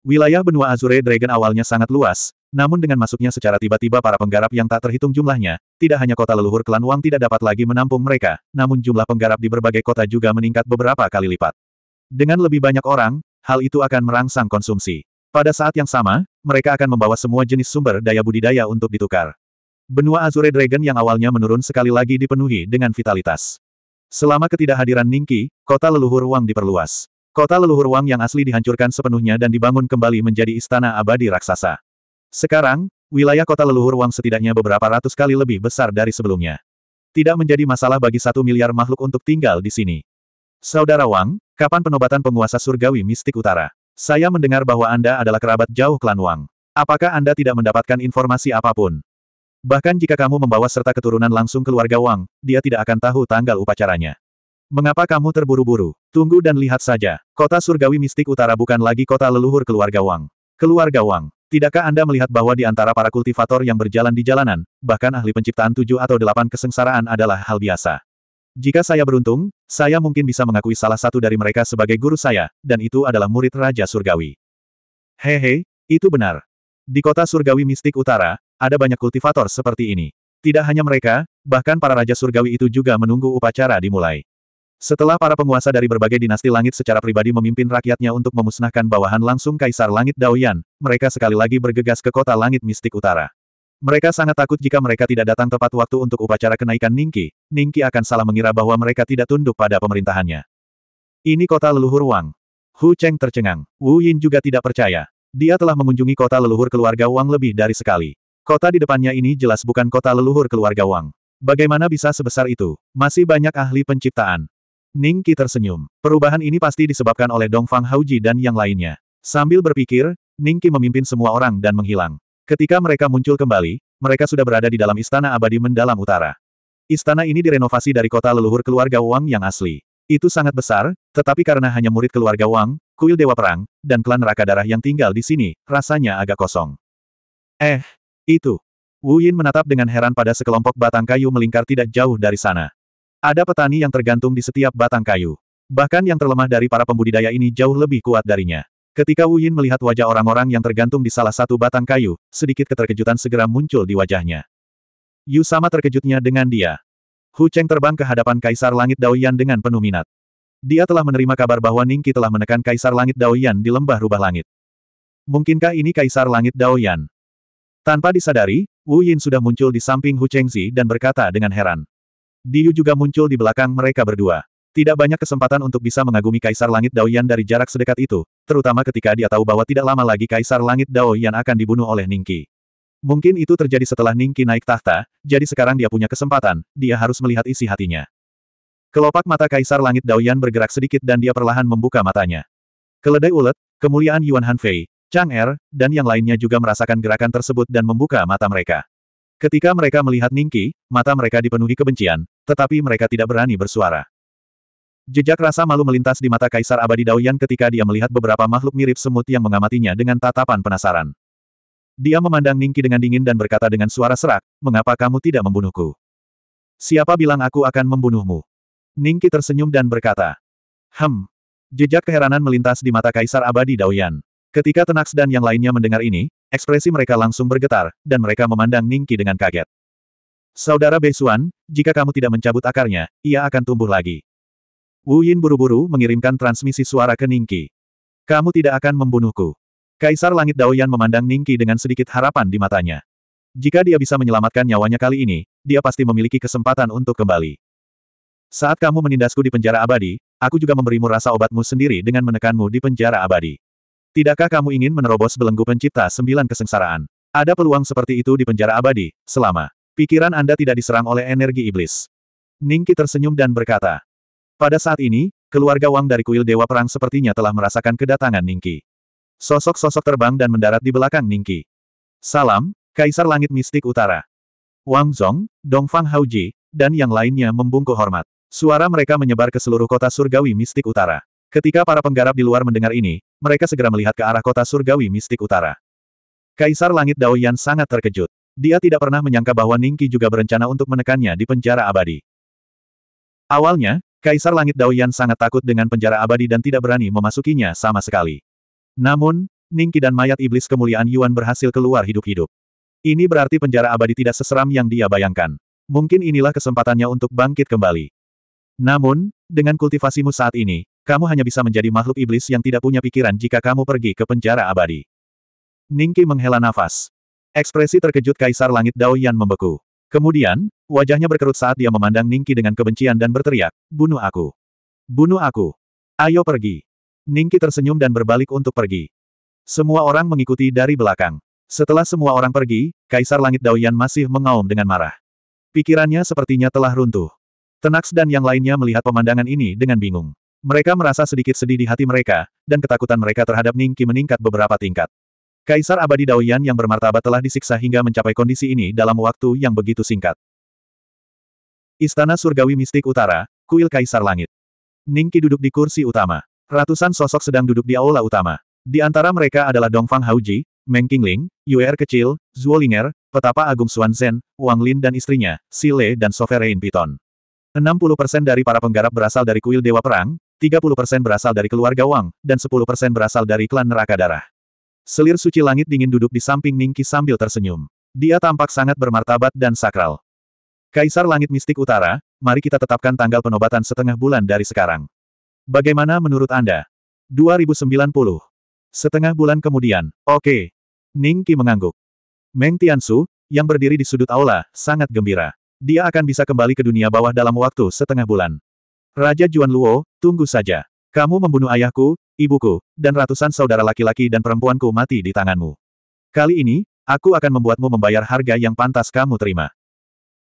Wilayah benua Azure Dragon awalnya sangat luas, namun dengan masuknya secara tiba-tiba para penggarap yang tak terhitung jumlahnya, tidak hanya kota leluhur klan Wang tidak dapat lagi menampung mereka, namun jumlah penggarap di berbagai kota juga meningkat beberapa kali lipat. Dengan lebih banyak orang, hal itu akan merangsang konsumsi. Pada saat yang sama, mereka akan membawa semua jenis sumber daya budidaya untuk ditukar. Benua Azure Dragon yang awalnya menurun sekali lagi dipenuhi dengan vitalitas. Selama ketidakhadiran Ningki, kota leluhur Wang diperluas. Kota leluhur Wang yang asli dihancurkan sepenuhnya dan dibangun kembali menjadi istana abadi raksasa. Sekarang, wilayah kota leluhur Wang setidaknya beberapa ratus kali lebih besar dari sebelumnya. Tidak menjadi masalah bagi satu miliar makhluk untuk tinggal di sini. Saudara Wang, kapan penobatan penguasa surgawi mistik utara? Saya mendengar bahwa Anda adalah kerabat jauh klan Wang. Apakah Anda tidak mendapatkan informasi apapun? Bahkan jika kamu membawa serta keturunan langsung keluarga Wang, dia tidak akan tahu tanggal upacaranya. Mengapa kamu terburu-buru? Tunggu dan lihat saja. Kota surgawi mistik utara bukan lagi kota leluhur keluarga Wang. Keluarga Wang. Tidakkah Anda melihat bahwa di antara para kultivator yang berjalan di jalanan, bahkan ahli penciptaan tujuh atau delapan kesengsaraan adalah hal biasa? Jika saya beruntung, saya mungkin bisa mengakui salah satu dari mereka sebagai guru saya, dan itu adalah murid Raja Surgawi. Hehe, itu benar. Di kota Surgawi Mistik Utara, ada banyak kultivator seperti ini. Tidak hanya mereka, bahkan para Raja Surgawi itu juga menunggu upacara dimulai. Setelah para penguasa dari berbagai dinasti langit secara pribadi memimpin rakyatnya untuk memusnahkan bawahan langsung Kaisar Langit Daoyan, mereka sekali lagi bergegas ke kota langit mistik utara. Mereka sangat takut jika mereka tidak datang tepat waktu untuk upacara kenaikan Ningki, Ningki akan salah mengira bahwa mereka tidak tunduk pada pemerintahannya. Ini kota leluhur Wang. Hu Cheng tercengang. Wu Yin juga tidak percaya. Dia telah mengunjungi kota leluhur keluarga Wang lebih dari sekali. Kota di depannya ini jelas bukan kota leluhur keluarga Wang. Bagaimana bisa sebesar itu? Masih banyak ahli penciptaan. Ning Qi tersenyum. Perubahan ini pasti disebabkan oleh Dong Fang Hauji dan yang lainnya. Sambil berpikir, Ning Qi memimpin semua orang dan menghilang. Ketika mereka muncul kembali, mereka sudah berada di dalam istana abadi mendalam utara. Istana ini direnovasi dari kota leluhur keluarga Wang yang asli. Itu sangat besar, tetapi karena hanya murid keluarga Wang, kuil Dewa Perang, dan klan Raka Darah yang tinggal di sini, rasanya agak kosong. Eh, itu. Wu Yin menatap dengan heran pada sekelompok batang kayu melingkar tidak jauh dari sana. Ada petani yang tergantung di setiap batang kayu. Bahkan yang terlemah dari para pembudidaya ini jauh lebih kuat darinya. Ketika Wu Yin melihat wajah orang-orang yang tergantung di salah satu batang kayu, sedikit keterkejutan segera muncul di wajahnya. Yu sama terkejutnya dengan dia. Hu Cheng terbang ke hadapan Kaisar Langit Daoyan dengan penuh minat. Dia telah menerima kabar bahwa Ningki telah menekan Kaisar Langit Daoyan di lembah rubah langit. Mungkinkah ini Kaisar Langit Daoyan? Tanpa disadari, Wu Yin sudah muncul di samping Hu Chengzi dan berkata dengan heran. Diu juga muncul di belakang mereka berdua. Tidak banyak kesempatan untuk bisa mengagumi Kaisar Langit Daoyan dari jarak sedekat itu, terutama ketika dia tahu bahwa tidak lama lagi Kaisar Langit Daoyan akan dibunuh oleh Ningki. Mungkin itu terjadi setelah Ningki naik tahta, jadi sekarang dia punya kesempatan, dia harus melihat isi hatinya. Kelopak mata Kaisar Langit Daoyan bergerak sedikit dan dia perlahan membuka matanya. Keledai ulet, kemuliaan Yuan Hanfei, Chang Er, dan yang lainnya juga merasakan gerakan tersebut dan membuka mata mereka. Ketika mereka melihat Ningki, mata mereka dipenuhi kebencian, tetapi mereka tidak berani bersuara. Jejak rasa malu melintas di mata Kaisar Abadi Daoyan ketika dia melihat beberapa makhluk mirip semut yang mengamatinya dengan tatapan penasaran. Dia memandang Ningki dengan dingin dan berkata dengan suara serak, mengapa kamu tidak membunuhku? Siapa bilang aku akan membunuhmu? Ningki tersenyum dan berkata, Hem. Jejak keheranan melintas di mata Kaisar Abadi Daoyan. Ketika Tenax dan yang lainnya mendengar ini, ekspresi mereka langsung bergetar, dan mereka memandang Ningki dengan kaget. Saudara Beisuan, jika kamu tidak mencabut akarnya, ia akan tumbuh lagi. Wu Yin buru-buru mengirimkan transmisi suara ke Ningki. Kamu tidak akan membunuhku. Kaisar Langit Daoyan memandang Ningki dengan sedikit harapan di matanya. Jika dia bisa menyelamatkan nyawanya kali ini, dia pasti memiliki kesempatan untuk kembali. Saat kamu menindasku di penjara abadi, aku juga memberimu rasa obatmu sendiri dengan menekanmu di penjara abadi. Tidakkah kamu ingin menerobos belenggu pencipta sembilan kesengsaraan? Ada peluang seperti itu di penjara abadi, selama pikiran Anda tidak diserang oleh energi iblis. Ningki tersenyum dan berkata. Pada saat ini, keluarga Wang dari kuil Dewa Perang sepertinya telah merasakan kedatangan Ningki. Sosok-sosok terbang dan mendarat di belakang Ningki. Salam, Kaisar Langit Mistik Utara. Wang Zong, Dongfang Haoji, dan yang lainnya membungkuk hormat. Suara mereka menyebar ke seluruh kota surgawi mistik utara. Ketika para penggarap di luar mendengar ini, mereka segera melihat ke arah kota surgawi mistik utara. Kaisar Langit Daoyan sangat terkejut. Dia tidak pernah menyangka bahwa Ningki juga berencana untuk menekannya di penjara abadi. Awalnya, Kaisar Langit Daoyan sangat takut dengan penjara abadi dan tidak berani memasukinya sama sekali. Namun, Ningki dan mayat iblis kemuliaan Yuan berhasil keluar hidup-hidup. Ini berarti penjara abadi tidak seseram yang dia bayangkan. Mungkin inilah kesempatannya untuk bangkit kembali. Namun, dengan kultivasimu saat ini, kamu hanya bisa menjadi makhluk iblis yang tidak punya pikiran jika kamu pergi ke penjara abadi. Ningki menghela nafas. Ekspresi terkejut Kaisar Langit Dao membeku. Kemudian, wajahnya berkerut saat dia memandang Ningki dengan kebencian dan berteriak, Bunuh aku! Bunuh aku! Ayo pergi! Ningki tersenyum dan berbalik untuk pergi. Semua orang mengikuti dari belakang. Setelah semua orang pergi, Kaisar Langit Daoyan masih mengaum dengan marah. Pikirannya sepertinya telah runtuh. Tenax dan yang lainnya melihat pemandangan ini dengan bingung. Mereka merasa sedikit sedih di hati mereka, dan ketakutan mereka terhadap Ningqi meningkat beberapa tingkat. Kaisar abadi Daoyan yang bermartabat telah disiksa hingga mencapai kondisi ini dalam waktu yang begitu singkat. Istana Surgawi Mistik Utara, Kuil Kaisar Langit. Ningqi duduk di kursi utama. Ratusan sosok sedang duduk di aula utama. Di antara mereka adalah Dongfang Hauji, Meng Qingling, Yuer Kecil, Zuolinger, Petapa Agung Xuanzen, Wang Lin dan istrinya, Si Sile dan Sovereign Piton. 60% dari para penggarap berasal dari kuil Dewa Perang, 30% berasal dari keluarga Wang, dan 10% berasal dari klan neraka darah. Selir suci langit dingin duduk di samping Ningki sambil tersenyum. Dia tampak sangat bermartabat dan sakral. Kaisar Langit Mistik Utara, mari kita tetapkan tanggal penobatan setengah bulan dari sekarang. Bagaimana menurut Anda? 2090. Setengah bulan kemudian, oke. Okay. Ningki mengangguk. Meng Tiansu, yang berdiri di sudut aula, sangat gembira. Dia akan bisa kembali ke dunia bawah dalam waktu setengah bulan. Raja Juan Luo, tunggu saja. Kamu membunuh ayahku, ibuku, dan ratusan saudara laki-laki dan perempuanku mati di tanganmu. Kali ini, aku akan membuatmu membayar harga yang pantas kamu terima.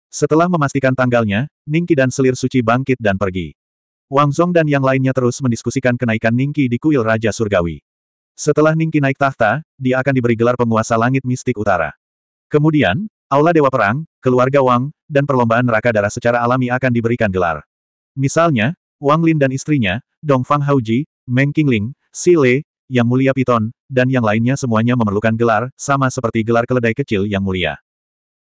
Setelah memastikan tanggalnya, Ningki dan selir suci bangkit dan pergi. Wang Zong dan yang lainnya terus mendiskusikan kenaikan Ningki di kuil Raja Surgawi. Setelah Ningki naik tahta, dia akan diberi gelar penguasa langit mistik utara. Kemudian, Aula Dewa Perang, keluarga Wang, dan perlombaan neraka darah secara alami akan diberikan gelar. Misalnya, Wang Lin dan istrinya, Dong Fang Haoji, Meng Qingling, Si Le, Yang Mulia Piton, dan yang lainnya semuanya memerlukan gelar, sama seperti gelar keledai kecil yang mulia.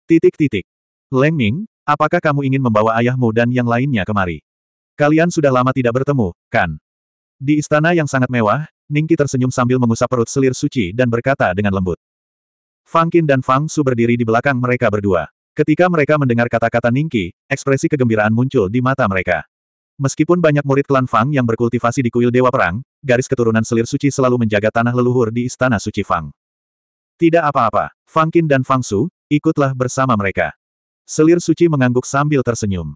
Titik-titik. Leng Ming, apakah kamu ingin membawa ayahmu dan yang lainnya kemari? Kalian sudah lama tidak bertemu, kan? Di istana yang sangat mewah, Ningki tersenyum sambil mengusap perut selir suci dan berkata dengan lembut. Fang Qin dan Fang Su berdiri di belakang mereka berdua. Ketika mereka mendengar kata-kata Ningki, ekspresi kegembiraan muncul di mata mereka. Meskipun banyak murid klan Fang yang berkultivasi di kuil Dewa Perang, garis keturunan selir suci selalu menjaga tanah leluhur di Istana Suci Fang. Tidak apa-apa, Fang Qin dan Fang Su, ikutlah bersama mereka. Selir suci mengangguk sambil tersenyum.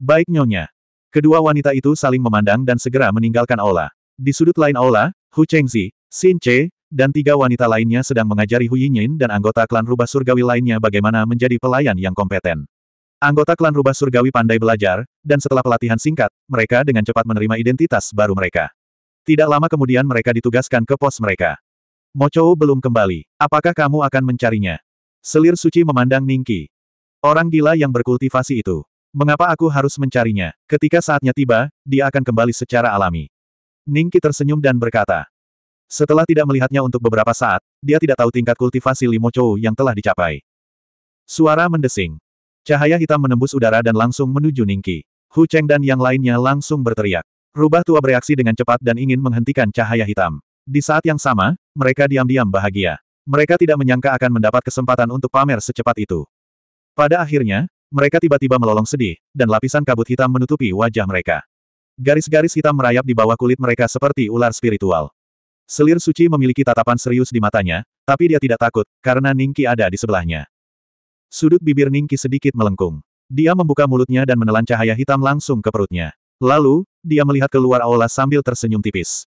Baik nyonya. Kedua wanita itu saling memandang dan segera meninggalkan aula. Di sudut lain aula, Hu Chengzi, Xin Che, dan tiga wanita lainnya sedang mengajari Hu Yinyin dan anggota klan rubah surgawi lainnya bagaimana menjadi pelayan yang kompeten. Anggota klan rubah surgawi pandai belajar, dan setelah pelatihan singkat, mereka dengan cepat menerima identitas baru mereka. Tidak lama kemudian mereka ditugaskan ke pos mereka. Mochou belum kembali. Apakah kamu akan mencarinya? Selir suci memandang Ningki. Orang gila yang berkultivasi itu. Mengapa aku harus mencarinya? Ketika saatnya tiba, dia akan kembali secara alami. Ningki tersenyum dan berkata, setelah tidak melihatnya untuk beberapa saat, dia tidak tahu tingkat kultivasi Limo Chou yang telah dicapai. Suara mendesing. Cahaya hitam menembus udara dan langsung menuju Ningki. Hu Cheng dan yang lainnya langsung berteriak. Rubah tua bereaksi dengan cepat dan ingin menghentikan cahaya hitam. Di saat yang sama, mereka diam-diam bahagia. Mereka tidak menyangka akan mendapat kesempatan untuk pamer secepat itu. Pada akhirnya, mereka tiba-tiba melolong sedih, dan lapisan kabut hitam menutupi wajah mereka. Garis-garis hitam merayap di bawah kulit mereka seperti ular spiritual. Selir suci memiliki tatapan serius di matanya, tapi dia tidak takut, karena Ningki ada di sebelahnya. Sudut bibir Ningki sedikit melengkung. Dia membuka mulutnya dan menelan cahaya hitam langsung ke perutnya. Lalu, dia melihat keluar aula sambil tersenyum tipis.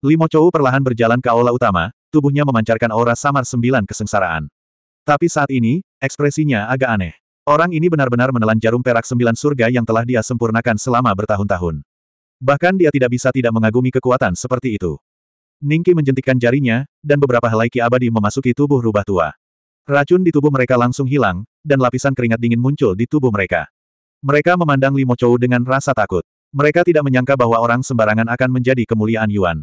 Limo Chou perlahan berjalan ke aula utama, tubuhnya memancarkan aura samar sembilan kesengsaraan. Tapi saat ini, ekspresinya agak aneh. Orang ini benar-benar menelan jarum perak sembilan surga yang telah dia sempurnakan selama bertahun-tahun. Bahkan dia tidak bisa tidak mengagumi kekuatan seperti itu. Ningki menjentikkan jarinya, dan beberapa helai ki abadi memasuki tubuh rubah tua. Racun di tubuh mereka langsung hilang, dan lapisan keringat dingin muncul di tubuh mereka. Mereka memandang Limo Chou dengan rasa takut. Mereka tidak menyangka bahwa orang sembarangan akan menjadi kemuliaan Yuan.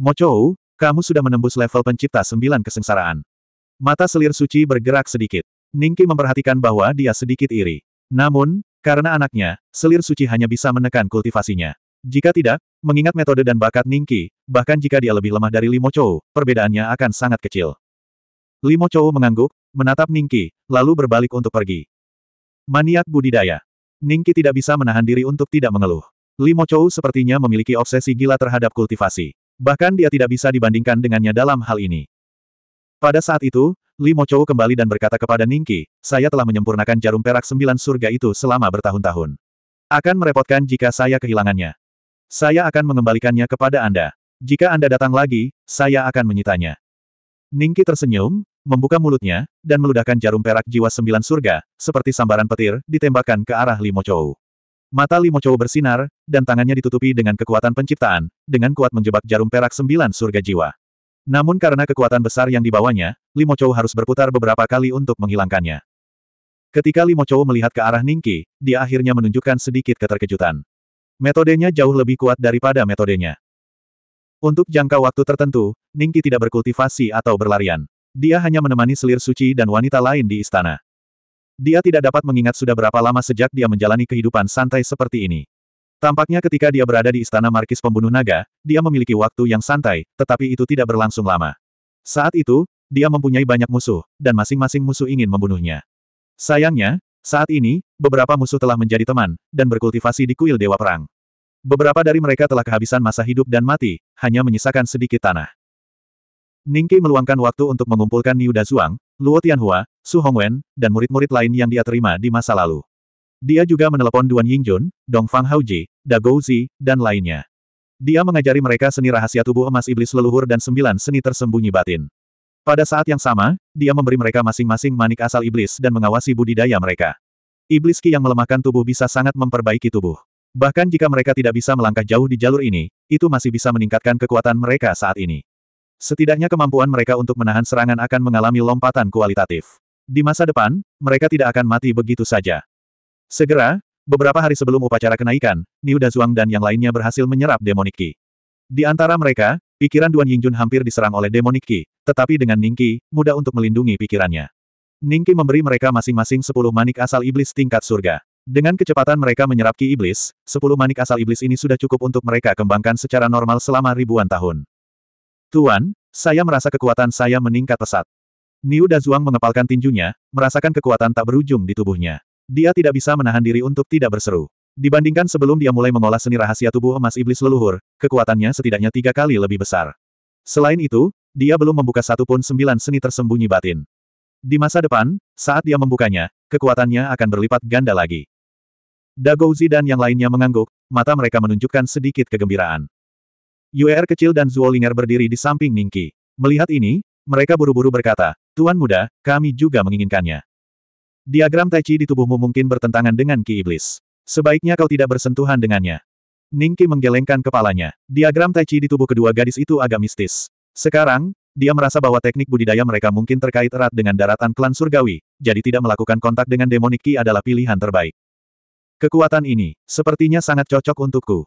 Mochou, kamu sudah menembus level pencipta sembilan kesengsaraan. Mata selir suci bergerak sedikit. Ningki memperhatikan bahwa dia sedikit iri. Namun, karena anaknya, selir suci hanya bisa menekan kultivasinya. Jika tidak, mengingat metode dan bakat Ningki, bahkan jika dia lebih lemah dari Limo Chou, perbedaannya akan sangat kecil. Limo Chou mengangguk, menatap Ningki, lalu berbalik untuk pergi. Maniak budidaya. Ningki tidak bisa menahan diri untuk tidak mengeluh. Limo Chou sepertinya memiliki obsesi gila terhadap kultivasi. Bahkan dia tidak bisa dibandingkan dengannya dalam hal ini. Pada saat itu, Limo Chou kembali dan berkata kepada Ningki, saya telah menyempurnakan jarum perak sembilan surga itu selama bertahun-tahun. Akan merepotkan jika saya kehilangannya. Saya akan mengembalikannya kepada Anda. Jika Anda datang lagi, saya akan menyitanya. Ningki tersenyum, membuka mulutnya, dan meludahkan jarum perak jiwa sembilan surga, seperti sambaran petir, ditembakkan ke arah Limo Chou. Mata Limo Chou bersinar, dan tangannya ditutupi dengan kekuatan penciptaan, dengan kuat menjebak jarum perak sembilan surga jiwa. Namun karena kekuatan besar yang dibawanya, Limo Chou harus berputar beberapa kali untuk menghilangkannya. Ketika Limo Chou melihat ke arah Ningki, dia akhirnya menunjukkan sedikit keterkejutan. Metodenya jauh lebih kuat daripada metodenya. Untuk jangka waktu tertentu, Ningki tidak berkultivasi atau berlarian. Dia hanya menemani selir suci dan wanita lain di istana. Dia tidak dapat mengingat sudah berapa lama sejak dia menjalani kehidupan santai seperti ini. Tampaknya ketika dia berada di istana Markis Pembunuh Naga, dia memiliki waktu yang santai, tetapi itu tidak berlangsung lama. Saat itu, dia mempunyai banyak musuh, dan masing-masing musuh ingin membunuhnya. Sayangnya, saat ini, beberapa musuh telah menjadi teman, dan berkultivasi di kuil Dewa Perang. Beberapa dari mereka telah kehabisan masa hidup dan mati, hanya menyisakan sedikit tanah. Ningki meluangkan waktu untuk mengumpulkan Niu Dazuang, Luo Tianhua, Su Hongwen, dan murid-murid lain yang dia terima di masa lalu. Dia juga menelepon Duan Yingjun, Dongfang Haoji, Dagouzi, dan lainnya. Dia mengajari mereka seni rahasia tubuh emas iblis leluhur dan sembilan seni tersembunyi batin. Pada saat yang sama, dia memberi mereka masing-masing manik asal iblis dan mengawasi budidaya mereka. Iblis ki yang melemahkan tubuh bisa sangat memperbaiki tubuh. Bahkan jika mereka tidak bisa melangkah jauh di jalur ini, itu masih bisa meningkatkan kekuatan mereka saat ini. Setidaknya kemampuan mereka untuk menahan serangan akan mengalami lompatan kualitatif. Di masa depan, mereka tidak akan mati begitu saja. Segera, beberapa hari sebelum upacara kenaikan, Niu Dazuang dan yang lainnya berhasil menyerap Demonic Di antara mereka, pikiran Duan Yingjun hampir diserang oleh Demonic tetapi dengan Ningki, mudah untuk melindungi pikirannya. Ningki memberi mereka masing-masing 10 manik asal iblis tingkat surga. Dengan kecepatan mereka menyerap ki iblis, sepuluh manik asal iblis ini sudah cukup untuk mereka kembangkan secara normal selama ribuan tahun. Tuan, saya merasa kekuatan saya meningkat pesat. Niu Dazuang mengepalkan tinjunya, merasakan kekuatan tak berujung di tubuhnya. Dia tidak bisa menahan diri untuk tidak berseru. Dibandingkan sebelum dia mulai mengolah seni rahasia tubuh emas iblis leluhur, kekuatannya setidaknya tiga kali lebih besar. Selain itu, dia belum membuka satupun sembilan seni tersembunyi batin. Di masa depan, saat dia membukanya, kekuatannya akan berlipat ganda lagi. Dagouzi dan yang lainnya mengangguk, mata mereka menunjukkan sedikit kegembiraan. Yuer kecil dan Zuolinger berdiri di samping Ningki. Melihat ini, mereka buru-buru berkata, Tuan muda, kami juga menginginkannya. Diagram Tai Chi di tubuhmu mungkin bertentangan dengan Ki Iblis. Sebaiknya kau tidak bersentuhan dengannya. Ningki menggelengkan kepalanya. Diagram Tai Chi di tubuh kedua gadis itu agak mistis. Sekarang, dia merasa bahwa teknik budidaya mereka mungkin terkait erat dengan daratan klan surgawi, jadi tidak melakukan kontak dengan demonik Ki adalah pilihan terbaik. Kekuatan ini, sepertinya sangat cocok untukku.